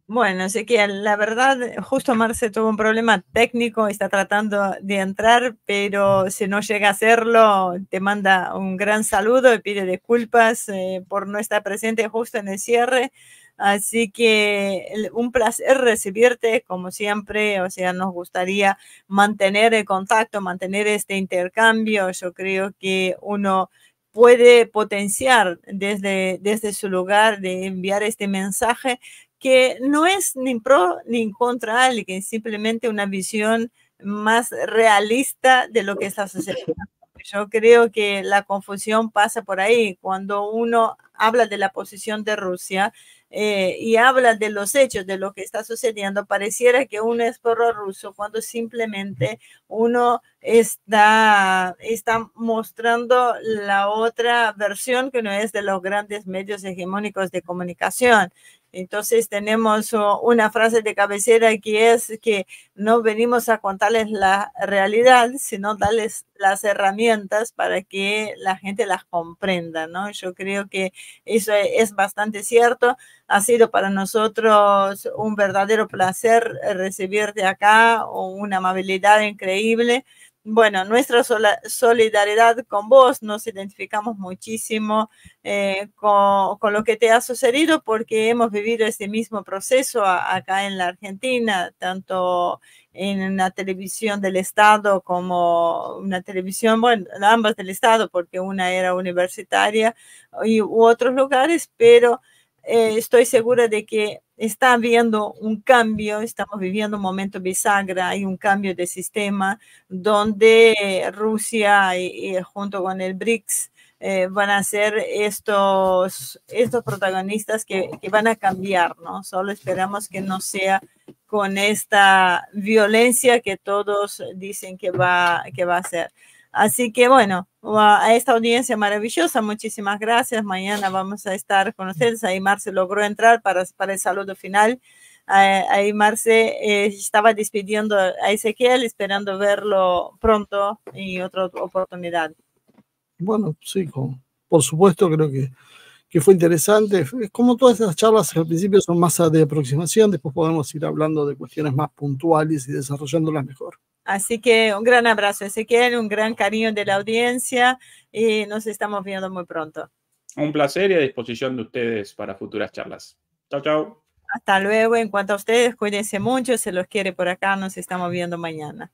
Bueno, que la verdad, justo Marce tuvo un problema técnico, está tratando de entrar, pero si no llega a hacerlo, te manda un gran saludo y pide disculpas eh, por no estar presente justo en el cierre. Así que un placer recibirte, como siempre. O sea, nos gustaría mantener el contacto, mantener este intercambio. Yo creo que uno puede potenciar desde, desde su lugar de enviar este mensaje que no es ni pro ni contra alguien, simplemente una visión más realista de lo que está sucediendo. Yo creo que la confusión pasa por ahí. Cuando uno habla de la posición de Rusia, eh, y habla de los hechos, de lo que está sucediendo, pareciera que uno es perro ruso cuando simplemente uno está, está mostrando la otra versión que no es de los grandes medios hegemónicos de comunicación. Entonces tenemos una frase de cabecera que es que no venimos a contarles la realidad, sino darles las herramientas para que la gente las comprenda, ¿no? Yo creo que eso e, es bastante cierto. Ha sido para nosotros un verdadero placer eh, recibirte acá, una amabilidad increíble. Bueno, nuestra solidaridad con vos, nos identificamos muchísimo eh, con, lo que te ha sucedido porque hemos vivido este mismo proceso acá en la Argentina, tanto en la televisión del Estado como una televisión, bueno, ambas del Estado porque una era universitaria y u otros lugares, pero eh, estoy segura de que está habiendo un cambio, estamos viviendo un momento bisagra, y un cambio de sistema donde Rusia y, junto con el BRICS eh, van a ser estos, estos protagonistas que, van a cambiar, ¿no? Solo esperamos que no sea con esta violencia que todos dicen que va, que va a ser. Así que bueno, a esta audiencia maravillosa, muchísimas gracias. Mañana vamos a estar con ustedes. Ahí Marce logró entrar para, el saludo final. Eh, ahí Marce eh, estaba despidiendo a Ezequiel, esperando verlo pronto y otra oportunidad. Bueno, sí, por supuesto, creo que, que fue interesante. como todas estas charlas al principio son más de aproximación, después podemos ir hablando de cuestiones más puntuales y desarrollándolas mejor. Así que un gran abrazo, Ezequiel, un gran cariño de la audiencia y nos estamos viendo muy pronto. Un placer y a disposición de ustedes para futuras charlas. Chao, chao. Hasta luego. En cuanto a ustedes, cuídense mucho. Se los quiere por acá. Nos estamos viendo mañana.